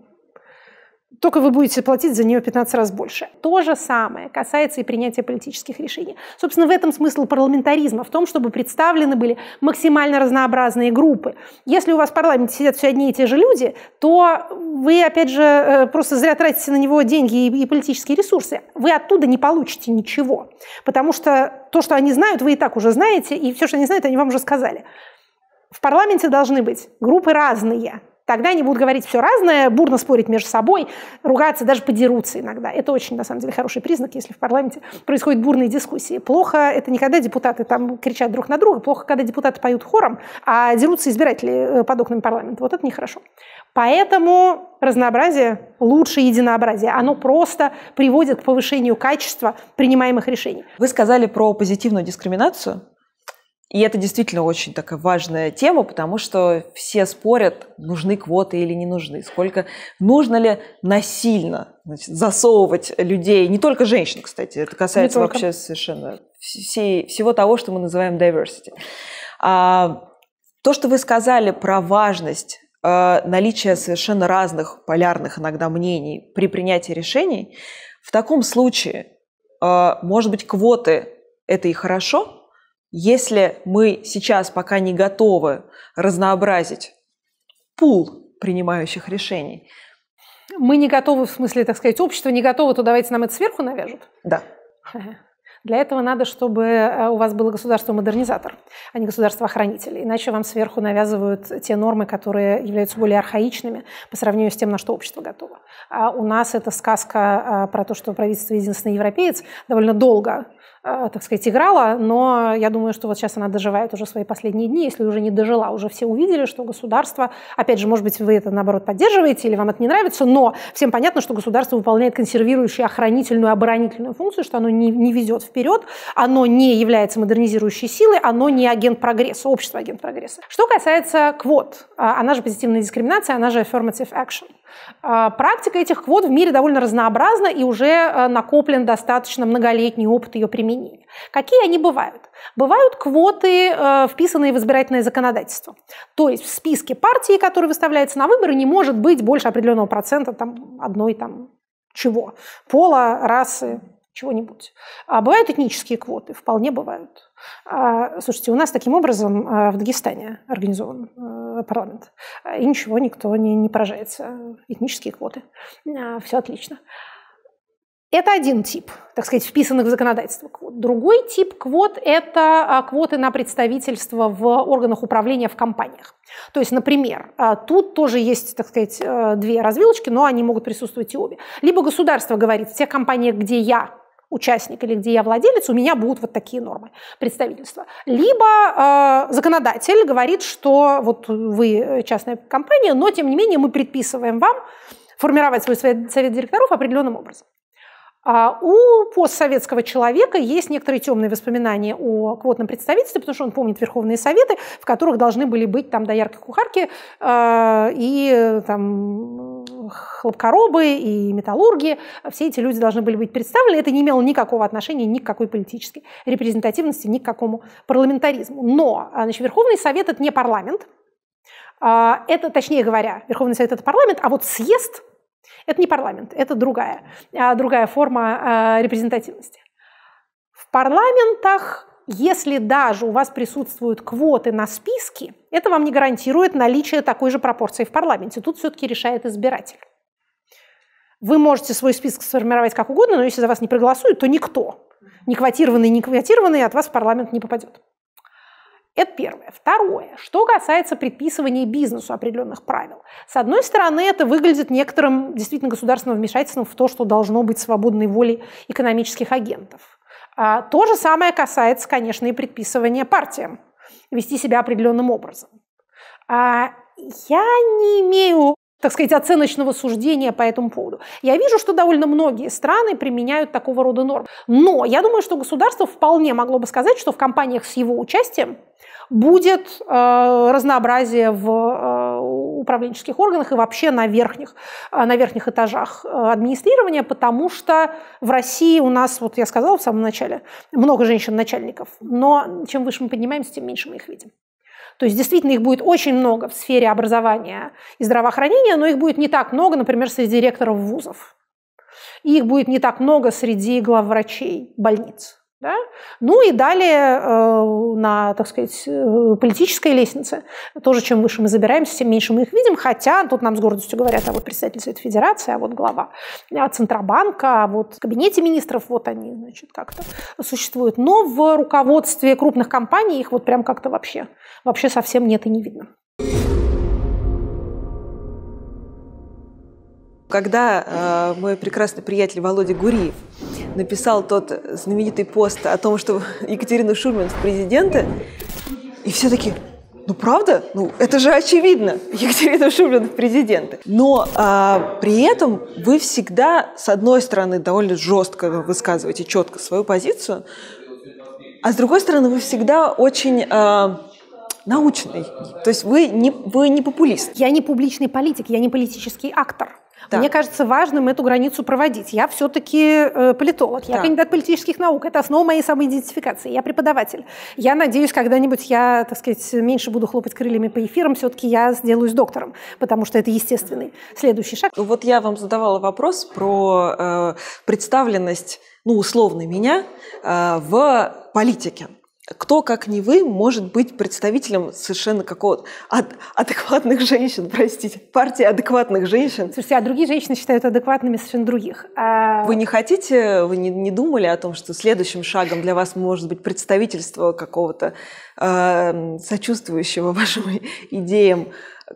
только вы будете платить за нее 15 раз больше. То же самое касается и принятия политических решений. Собственно, в этом смысл парламентаризма, в том, чтобы представлены были максимально разнообразные группы. Если у вас в парламенте сидят все одни и те же люди, то вы, опять же, э, просто зря тратите на него деньги и, и политические ресурсы. Вы оттуда не получите ничего, потому что то, что они знают, вы и так уже знаете, и все, что они знают, они вам уже сказали. В парламенте должны быть группы разные, Тогда они будут говорить все разное, бурно спорить между собой, ругаться, даже подерутся иногда. Это очень, на самом деле, хороший признак, если в парламенте происходят бурные дискуссии. Плохо это не когда депутаты там кричат друг на друга, плохо, когда депутаты поют хором, а дерутся избиратели э, под окнами парламента. Вот это нехорошо. Поэтому разнообразие лучше единообразие. Оно просто приводит к повышению качества принимаемых решений. Вы сказали про позитивную дискриминацию. И это действительно очень такая важная тема, потому что все спорят, нужны квоты или не нужны, сколько нужно ли насильно значит, засовывать людей, не только женщин, кстати, это касается вообще совершенно всей, всего того, что мы называем diversity. А, то, что вы сказали про важность а, наличия совершенно разных полярных иногда мнений при принятии решений, в таком случае, э, может быть, квоты это и хорошо, если мы сейчас пока не готовы разнообразить пул принимающих решений, мы не готовы, в смысле, так сказать, общество не готово, то давайте нам это сверху навяжут? Да. [LAUGHS] Для этого надо, чтобы э, у вас было государство-модернизатор, а не государство-охранитель. Иначе вам сверху навязывают те нормы, которые являются более архаичными по сравнению с тем, на что общество готово. А у нас эта сказка а, про то, что правительство единственный европеец, довольно долго Э, так сказать, играла, но я думаю, что вот сейчас она доживает уже свои последние дни, если уже не дожила, уже все увидели, что государство, опять же, может быть, вы это, наоборот, поддерживаете или вам это не нравится, но всем понятно, что государство выполняет консервирующую, охранительную, оборонительную функцию, что оно не, не везет вперед, оно не является модернизирующей силой, оно не агент прогресса, общество агент прогресса. Что касается квот, э, она же позитивная дискриминация, она же affirmative action. А, практика этих квот в мире довольно разнообразна и уже э, накоплен достаточно многолетний опыт ее применения. Какие они бывают? Бывают квоты, э, вписанные в избирательное законодательство. То есть в списке партии, который выставляется на выборы, не может быть больше определенного процента там, одной там, чего? Пола, расы, чего-нибудь. А бывают этнические квоты, вполне бывают. А, слушайте, у нас таким образом э, в Дагестане организован парламент. Э, и ничего никто не, не поражается. Этнические квоты. Э, Все отлично. Это один тип, так сказать, вписанных в законодательство квот. Другой тип квот – это э, квоты на представительство в органах управления в компаниях. То есть, например, тут тоже есть, так сказать, две развилочки, но они могут присутствовать и обе. Либо государство говорит, в тех компаниях, где я участник или где я владелец, у меня будут вот такие нормы представительства. Либо э, законодатель говорит, что вот вы частная компания, но тем не менее мы предписываем вам формировать свой совет директоров определенным образом. А у постсоветского человека есть некоторые темные воспоминания о квотном представительстве, потому что он помнит Верховные Советы, в которых должны были быть там доярки-кухарки э, и там хлопкоробы и металлурги. Все эти люди должны были быть представлены. Это не имело никакого отношения ни к какой политической репрезентативности, ни к какому парламентаризму. Но а, значит, Верховный Совет – это не парламент, а, это, точнее говоря, Верховный Совет – это парламент, а вот съезд это не парламент, это другая, а, другая форма а, репрезентативности. В парламентах, если даже у вас присутствуют квоты на списки, это вам не гарантирует наличие такой же пропорции в парламенте. Тут все-таки решает избиратель. Вы можете свой список сформировать как угодно, но если за вас не проголосуют, то никто, не квотированный, не квотированный, от вас в парламент не попадет. Это первое. Второе. Что касается предписывания бизнесу определенных правил. С одной стороны, это выглядит некоторым действительно государственным вмешательством в то, что должно быть свободной волей экономических агентов. А, то же самое касается, конечно, и предписывания партиям вести себя определенным образом. А, я не имею так сказать, оценочного суждения по этому поводу. Я вижу, что довольно многие страны применяют такого рода нормы. Но я думаю, что государство вполне могло бы сказать, что в компаниях с его участием будет э, разнообразие в э, управленческих органах и вообще на верхних, э, на верхних этажах э, администрирования, потому что в России у нас, вот я сказала в самом начале, много женщин-начальников, но чем выше мы поднимаемся, тем меньше мы их видим. То есть действительно их будет очень много в сфере образования и здравоохранения, но их будет не так много, например, среди директоров вузов. И их будет не так много среди главврачей больниц. Да? Ну и далее э, на, так сказать, э, политической лестнице. Тоже чем выше мы забираемся, тем меньше мы их видим. Хотя тут нам с гордостью говорят, а вот представитель Совета Федерации, а вот глава а Центробанка, а вот в кабинете министров, вот они, значит, как-то существуют. Но в руководстве крупных компаний их вот прям как-то вообще, вообще совсем нет и не видно. Когда э, мой прекрасный приятель Володя Гуриев написал тот знаменитый пост о том, что Екатерина Шурмин в президенты, и все таки ну правда? Ну это же очевидно. Екатерина Шубина в президенты. Но а, при этом вы всегда, с одной стороны, довольно жестко высказываете четко свою позицию, а с другой стороны, вы всегда очень а, научный. То есть вы не, вы не популист. Я не публичный политик, я не политический актор. Да. Мне кажется важным эту границу проводить. Я все-таки э, политолог, да. я кандидат политических наук, это основа моей самоидентификации, я преподаватель. Я надеюсь, когда-нибудь я, так сказать, меньше буду хлопать крыльями по эфирам, все-таки я сделаюсь доктором, потому что это естественный следующий шаг. Ну, вот я вам задавала вопрос про э, представленность, ну, условно меня, э, в политике кто, как не вы, может быть представителем совершенно какого-то ад- адекватных женщин, простите, партии адекватных женщин? Слушайте, а другие женщины считают адекватными совершенно других. А... Вы не хотите, вы не, не думали о том, что следующим шагом для вас может быть представительство какого-то э, сочувствующего [LAUGHS] вашим идеям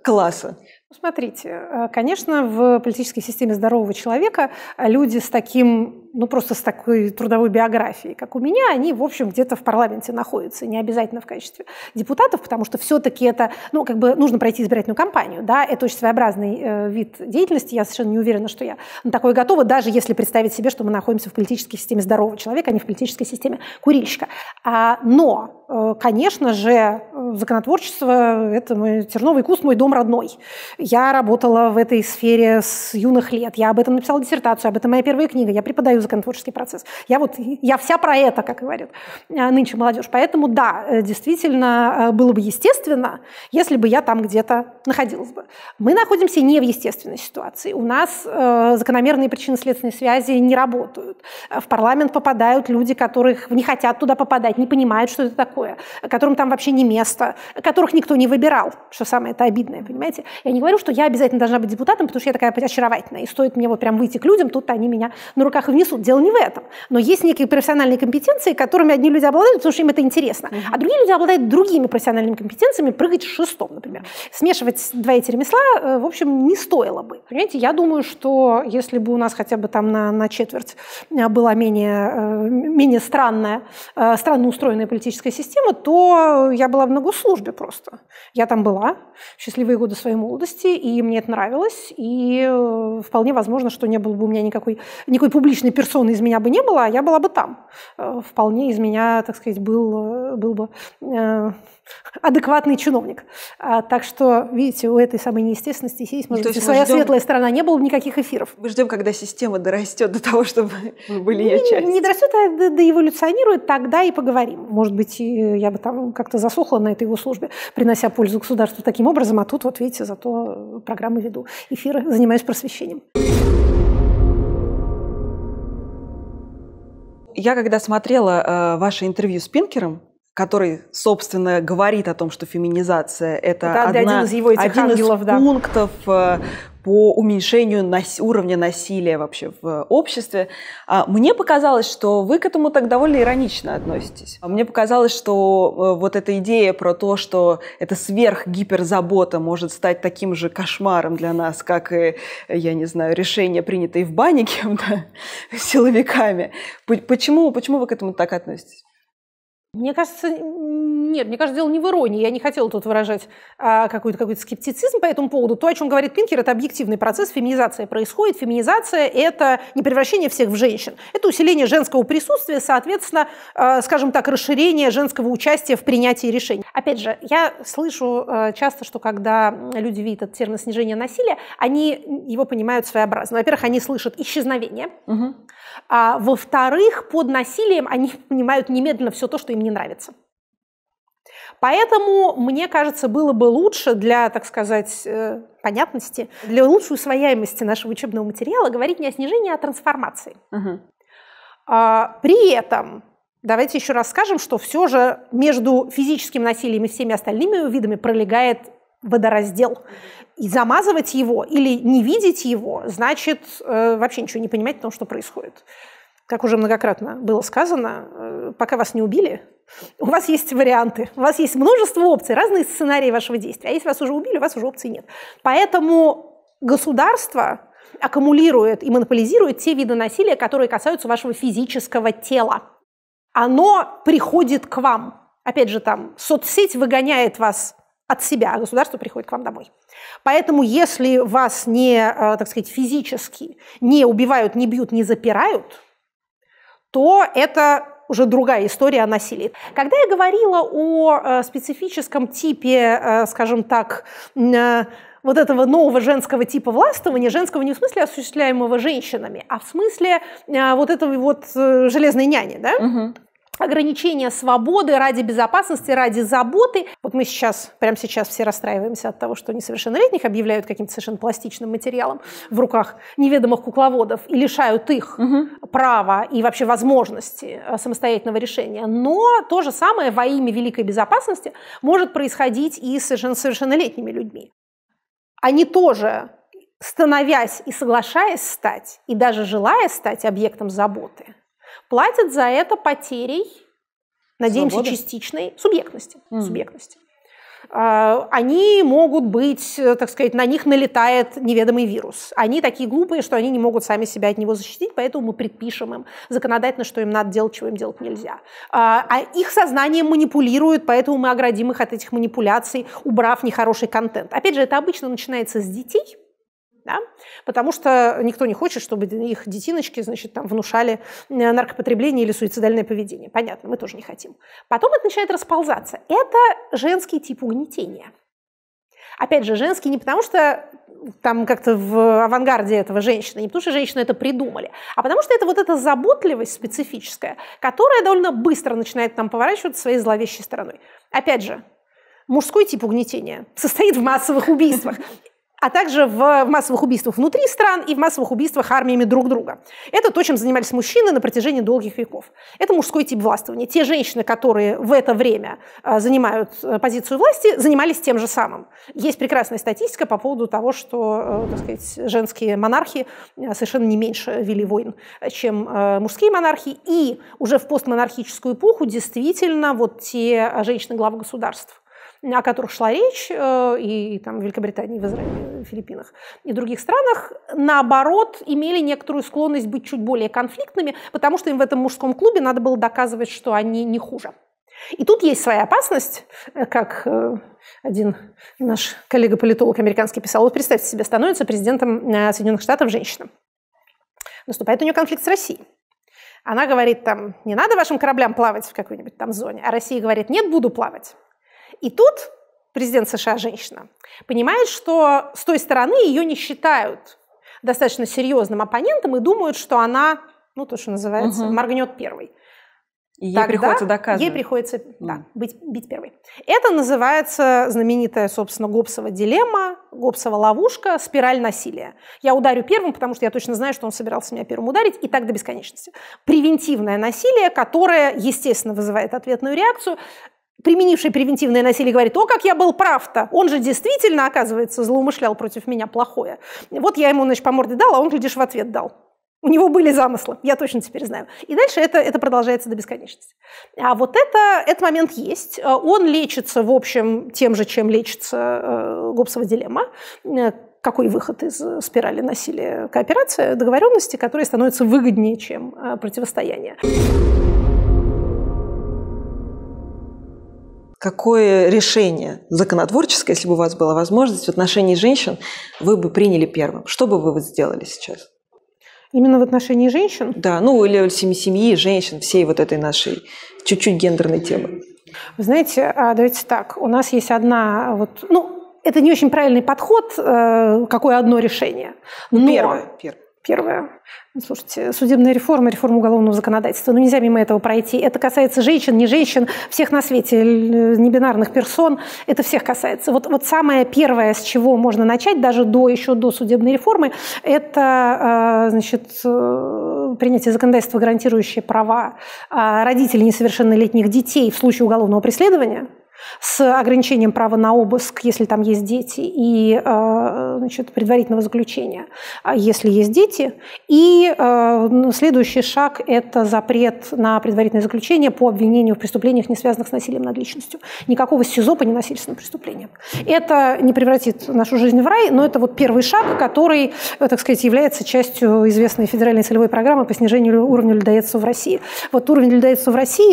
класса? Ну, смотрите, э, конечно, в политической системе здорового человека люди с таким ну, просто с такой трудовой биографией, как у меня, они, в общем, где-то в парламенте находятся, не обязательно в качестве депутатов, потому что все-таки это, ну, как бы нужно пройти избирательную кампанию, да, это очень своеобразный э, вид деятельности, я совершенно не уверена, что я на такое готова, даже если представить себе, что мы находимся в политической системе здорового человека, а не в политической системе курильщика. А, но, э, конечно же, законотворчество – это мой терновый куст, мой дом родной. Я работала в этой сфере с юных лет, я об этом написала диссертацию, об этом моя первая книга, я преподаю законотворческий процесс. Я вот, я вся про это, как говорят, э, нынче молодежь. Поэтому да, э, действительно, э, было бы естественно, если бы я там где-то находилась бы. Мы находимся не в естественной ситуации. У нас э, закономерные причинно-следственные связи не работают. В парламент попадают люди, которых не хотят туда попадать, не понимают, что это такое, которым там вообще не место, которых никто не выбирал, что самое это обидное, понимаете? Я не говорю, что я обязательно должна быть депутатом, потому что я такая очаровательная, и стоит мне вот прям выйти к людям, тут они меня на руках и внесут смысл, дело не в этом. Но есть некие профессиональные компетенции, которыми одни люди обладают, потому что им это интересно, mm-hmm. а другие люди обладают другими профессиональными компетенциями, прыгать шестом, например. Смешивать два эти ремесла, э, в общем, не стоило бы. Понимаете, я думаю, что если бы у нас хотя бы там на, на четверть э, была менее, э, менее странная, странно устроенная политическая система, то я была в многослужбе просто. Я там была в счастливые годы своей молодости, и мне это нравилось, и вполне возможно, что не было бы у меня никакой, никакой публичной перспективы персоны из меня бы не было, а я была бы там. Э, вполне из меня, так сказать, был, э, был бы э, адекватный чиновник. А, так что, видите, у этой самой неестественности есть, может ну, быть, своя ждем... светлая сторона. Не было бы никаких эфиров. Мы ждем, когда система дорастет до того, чтобы [LAUGHS] мы были ее частью. Не, дорастет, а доэволюционирует, тогда и поговорим. Может быть, я бы там как-то засохла на этой его службе, принося пользу государству таким образом, а тут, вот видите, зато программы веду, эфиры, занимаюсь просвещением. я когда смотрела э, ваше интервью с Пинкером, который, собственно, говорит о том, что феминизация это, это одна, один из его этих один ангелов, из да. пунктов э, по уменьшению нас, уровня насилия вообще в э, обществе. А мне показалось, что вы к этому так довольно иронично относитесь. А мне показалось, что э, вот эта идея про то, что эта сверхгиперзабота может стать таким же кошмаром для нас, как и, я не знаю, решение, принятое в бане кем-то, [LAUGHS] силовиками. Почему, почему вы к этому так относитесь? Мне кажется, нет, мне кажется, дело не в иронии. Я не хотела тут выражать а, какой-то какой скептицизм по этому поводу. То, о чем говорит Пинкер, это объективный процесс. Феминизация происходит. Феминизация – это не превращение всех в женщин. Это усиление женского присутствия, соответственно, а, скажем так, расширение женского участия в принятии решений. Опять же, я слышу а, часто, что когда люди видят этот термин снижение насилия, они его понимают своеобразно. Во-первых, они слышат исчезновение. Угу. А, во-вторых, под насилием они [LAUGHS] понимают немедленно все то, что им не нравится. Поэтому, мне кажется, было бы лучше для, так сказать, э, понятности, для лучшей усвояемости нашего учебного материала говорить не о снижении, а о трансформации. Угу. А, при этом давайте еще раз скажем, что все же между физическим насилием и всеми остальными видами пролегает водораздел. И замазывать его или не видеть его значит э, вообще ничего не понимать о том, что происходит как уже многократно было сказано, э, пока вас не убили, у вас есть варианты, у вас есть множество опций, разные сценарии вашего действия. А если вас уже убили, у вас уже опций нет. Поэтому государство аккумулирует и монополизирует те виды насилия, которые касаются вашего физического тела. Оно приходит к вам. Опять же, там соцсеть выгоняет вас от себя, а государство приходит к вам домой. Поэтому если вас не, э, так сказать, физически не убивают, не бьют, не запирают – то это уже другая история о насилии. Когда я говорила о э, специфическом типе, э, скажем так, э, вот этого нового женского типа властвования, женского не в смысле осуществляемого женщинами, а в смысле э, вот этого вот э, железной няни, да? Угу ограничения свободы ради безопасности, ради заботы. Вот мы сейчас, прямо сейчас все расстраиваемся от того, что несовершеннолетних объявляют каким-то совершенно пластичным материалом в руках неведомых кукловодов и лишают их угу. права и вообще возможности э, самостоятельного решения. Но то же самое во имя великой безопасности может происходить и с совершеннолетними людьми. Они тоже становясь и соглашаясь стать, и даже желая стать объектом заботы, платят за это потерей, надеемся, Свободы. частичной субъектности. Mm. субъектности. А, они могут быть, так сказать, на них налетает неведомый вирус. Они такие глупые, что они не могут сами себя от него защитить, поэтому мы предпишем им законодательно, что им надо делать, чего им делать нельзя. А, а их сознание манипулируют, поэтому мы оградим их от этих манипуляций, убрав нехороший контент. Опять же, это обычно начинается с детей – да? потому что никто не хочет, чтобы их детиночки значит, там, внушали э, наркопотребление или суицидальное поведение. Понятно, мы тоже не хотим. Потом это начинает расползаться. Это женский тип угнетения. Опять же, женский не потому, что там как-то в авангарде этого женщины, не потому что женщины это придумали, а потому что это вот эта заботливость специфическая, которая довольно быстро начинает там поворачиваться своей зловещей стороной. Опять же, мужской тип угнетения состоит в массовых убийствах а также в массовых убийствах внутри стран и в массовых убийствах армиями друг друга. Это то, чем занимались мужчины на протяжении долгих веков. Это мужской тип властвования. Те женщины, которые в это время э, занимают э, позицию власти, занимались тем же самым. Есть прекрасная статистика по поводу того, что э, так сказать, женские монархи совершенно не меньше вели войн, чем мужские монархи. И уже в постмонархическую эпоху действительно вот те женщины главы государств, о которых шла речь э, и там, в Великобритании, в Израиле, э, в Филиппинах и других странах, наоборот, имели некоторую склонность быть чуть более конфликтными, потому что им в этом мужском клубе надо было доказывать, что они не хуже. И тут есть своя опасность, э, как один наш коллега-политолог американский писал. Вот представьте себе, становится президентом Соединенных Штатов женщина. Наступает у нее конфликт с Россией. Она говорит там, не надо вашим кораблям плавать в какой-нибудь там зоне. А Россия говорит, нет, буду плавать. И тут президент США женщина понимает, что с той стороны ее не считают достаточно серьезным оппонентом и думают, что она, ну то, что называется, угу. моргнет первой. И ей Тогда приходится доказывать. Ей приходится да, быть, бить первой. Это называется знаменитая, собственно, Гопсова дилемма, Гопсова ловушка, спираль насилия. Я ударю первым, потому что я точно знаю, что он собирался меня первым ударить, и так до бесконечности. Превентивное насилие, которое, естественно, вызывает ответную реакцию применивший превентивное насилие, говорит, о, как я был прав-то, он же действительно, оказывается, злоумышлял против меня плохое. Вот я ему, значит, по морде дал, а он, глядишь, в ответ дал. У него были замыслы, я точно теперь знаю. И дальше это, это продолжается до бесконечности. А вот это, этот момент есть. Э, он лечится, в общем, тем же, чем лечится э, Гоббсова дилемма. Э, какой выход из спирали насилия? Кооперация, договоренности, которые становятся выгоднее, чем э, противостояние. какое решение законотворческое, если бы у вас была возможность, в отношении женщин вы бы приняли первым? Что бы вы сделали сейчас? Именно в отношении женщин? Да, ну или семьи, семьи женщин, всей вот этой нашей чуть-чуть гендерной темы. Вы знаете, а, давайте так, у нас есть одна вот, ну, это не очень правильный подход, э, какое одно решение. Но, первое, первое. Первое. Ну, слушайте, судебная реформа, реформа уголовного законодательства. Ну, нельзя мимо этого пройти. Это касается женщин, не женщин, всех на свете, э, небинарных персон. Это всех касается. Вот, вот самое первое, с чего можно начать, даже до, еще до судебной реформы, это а, значит, э, принятие законодательства, гарантирующее права а, родителей несовершеннолетних детей в случае уголовного преследования – с ограничением права на обыск, если там есть дети, и э, значит, предварительного заключения, а, если есть дети. И э, ну, следующий шаг – это запрет на предварительное заключение по обвинению в преступлениях, не связанных с насилием над личностью. Никакого СИЗО по ненасильственным преступлениям. Это не превратит нашу жизнь в рай, но это вот первый шаг, который, э, так сказать, является частью известной федеральной целевой программы по снижению уровня людоедства в России. Вот уровень людоедства в России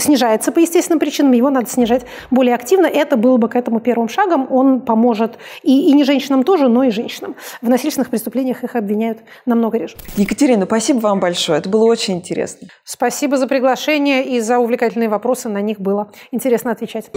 снижается по естественным причинам, его надо снижать более активно, это было бы к этому первым шагом. Он поможет и, и не женщинам тоже, но и женщинам. В насильственных преступлениях их обвиняют намного реже. Екатерина, спасибо вам большое. Это было очень интересно. Спасибо за приглашение и за увлекательные вопросы. На них было интересно отвечать.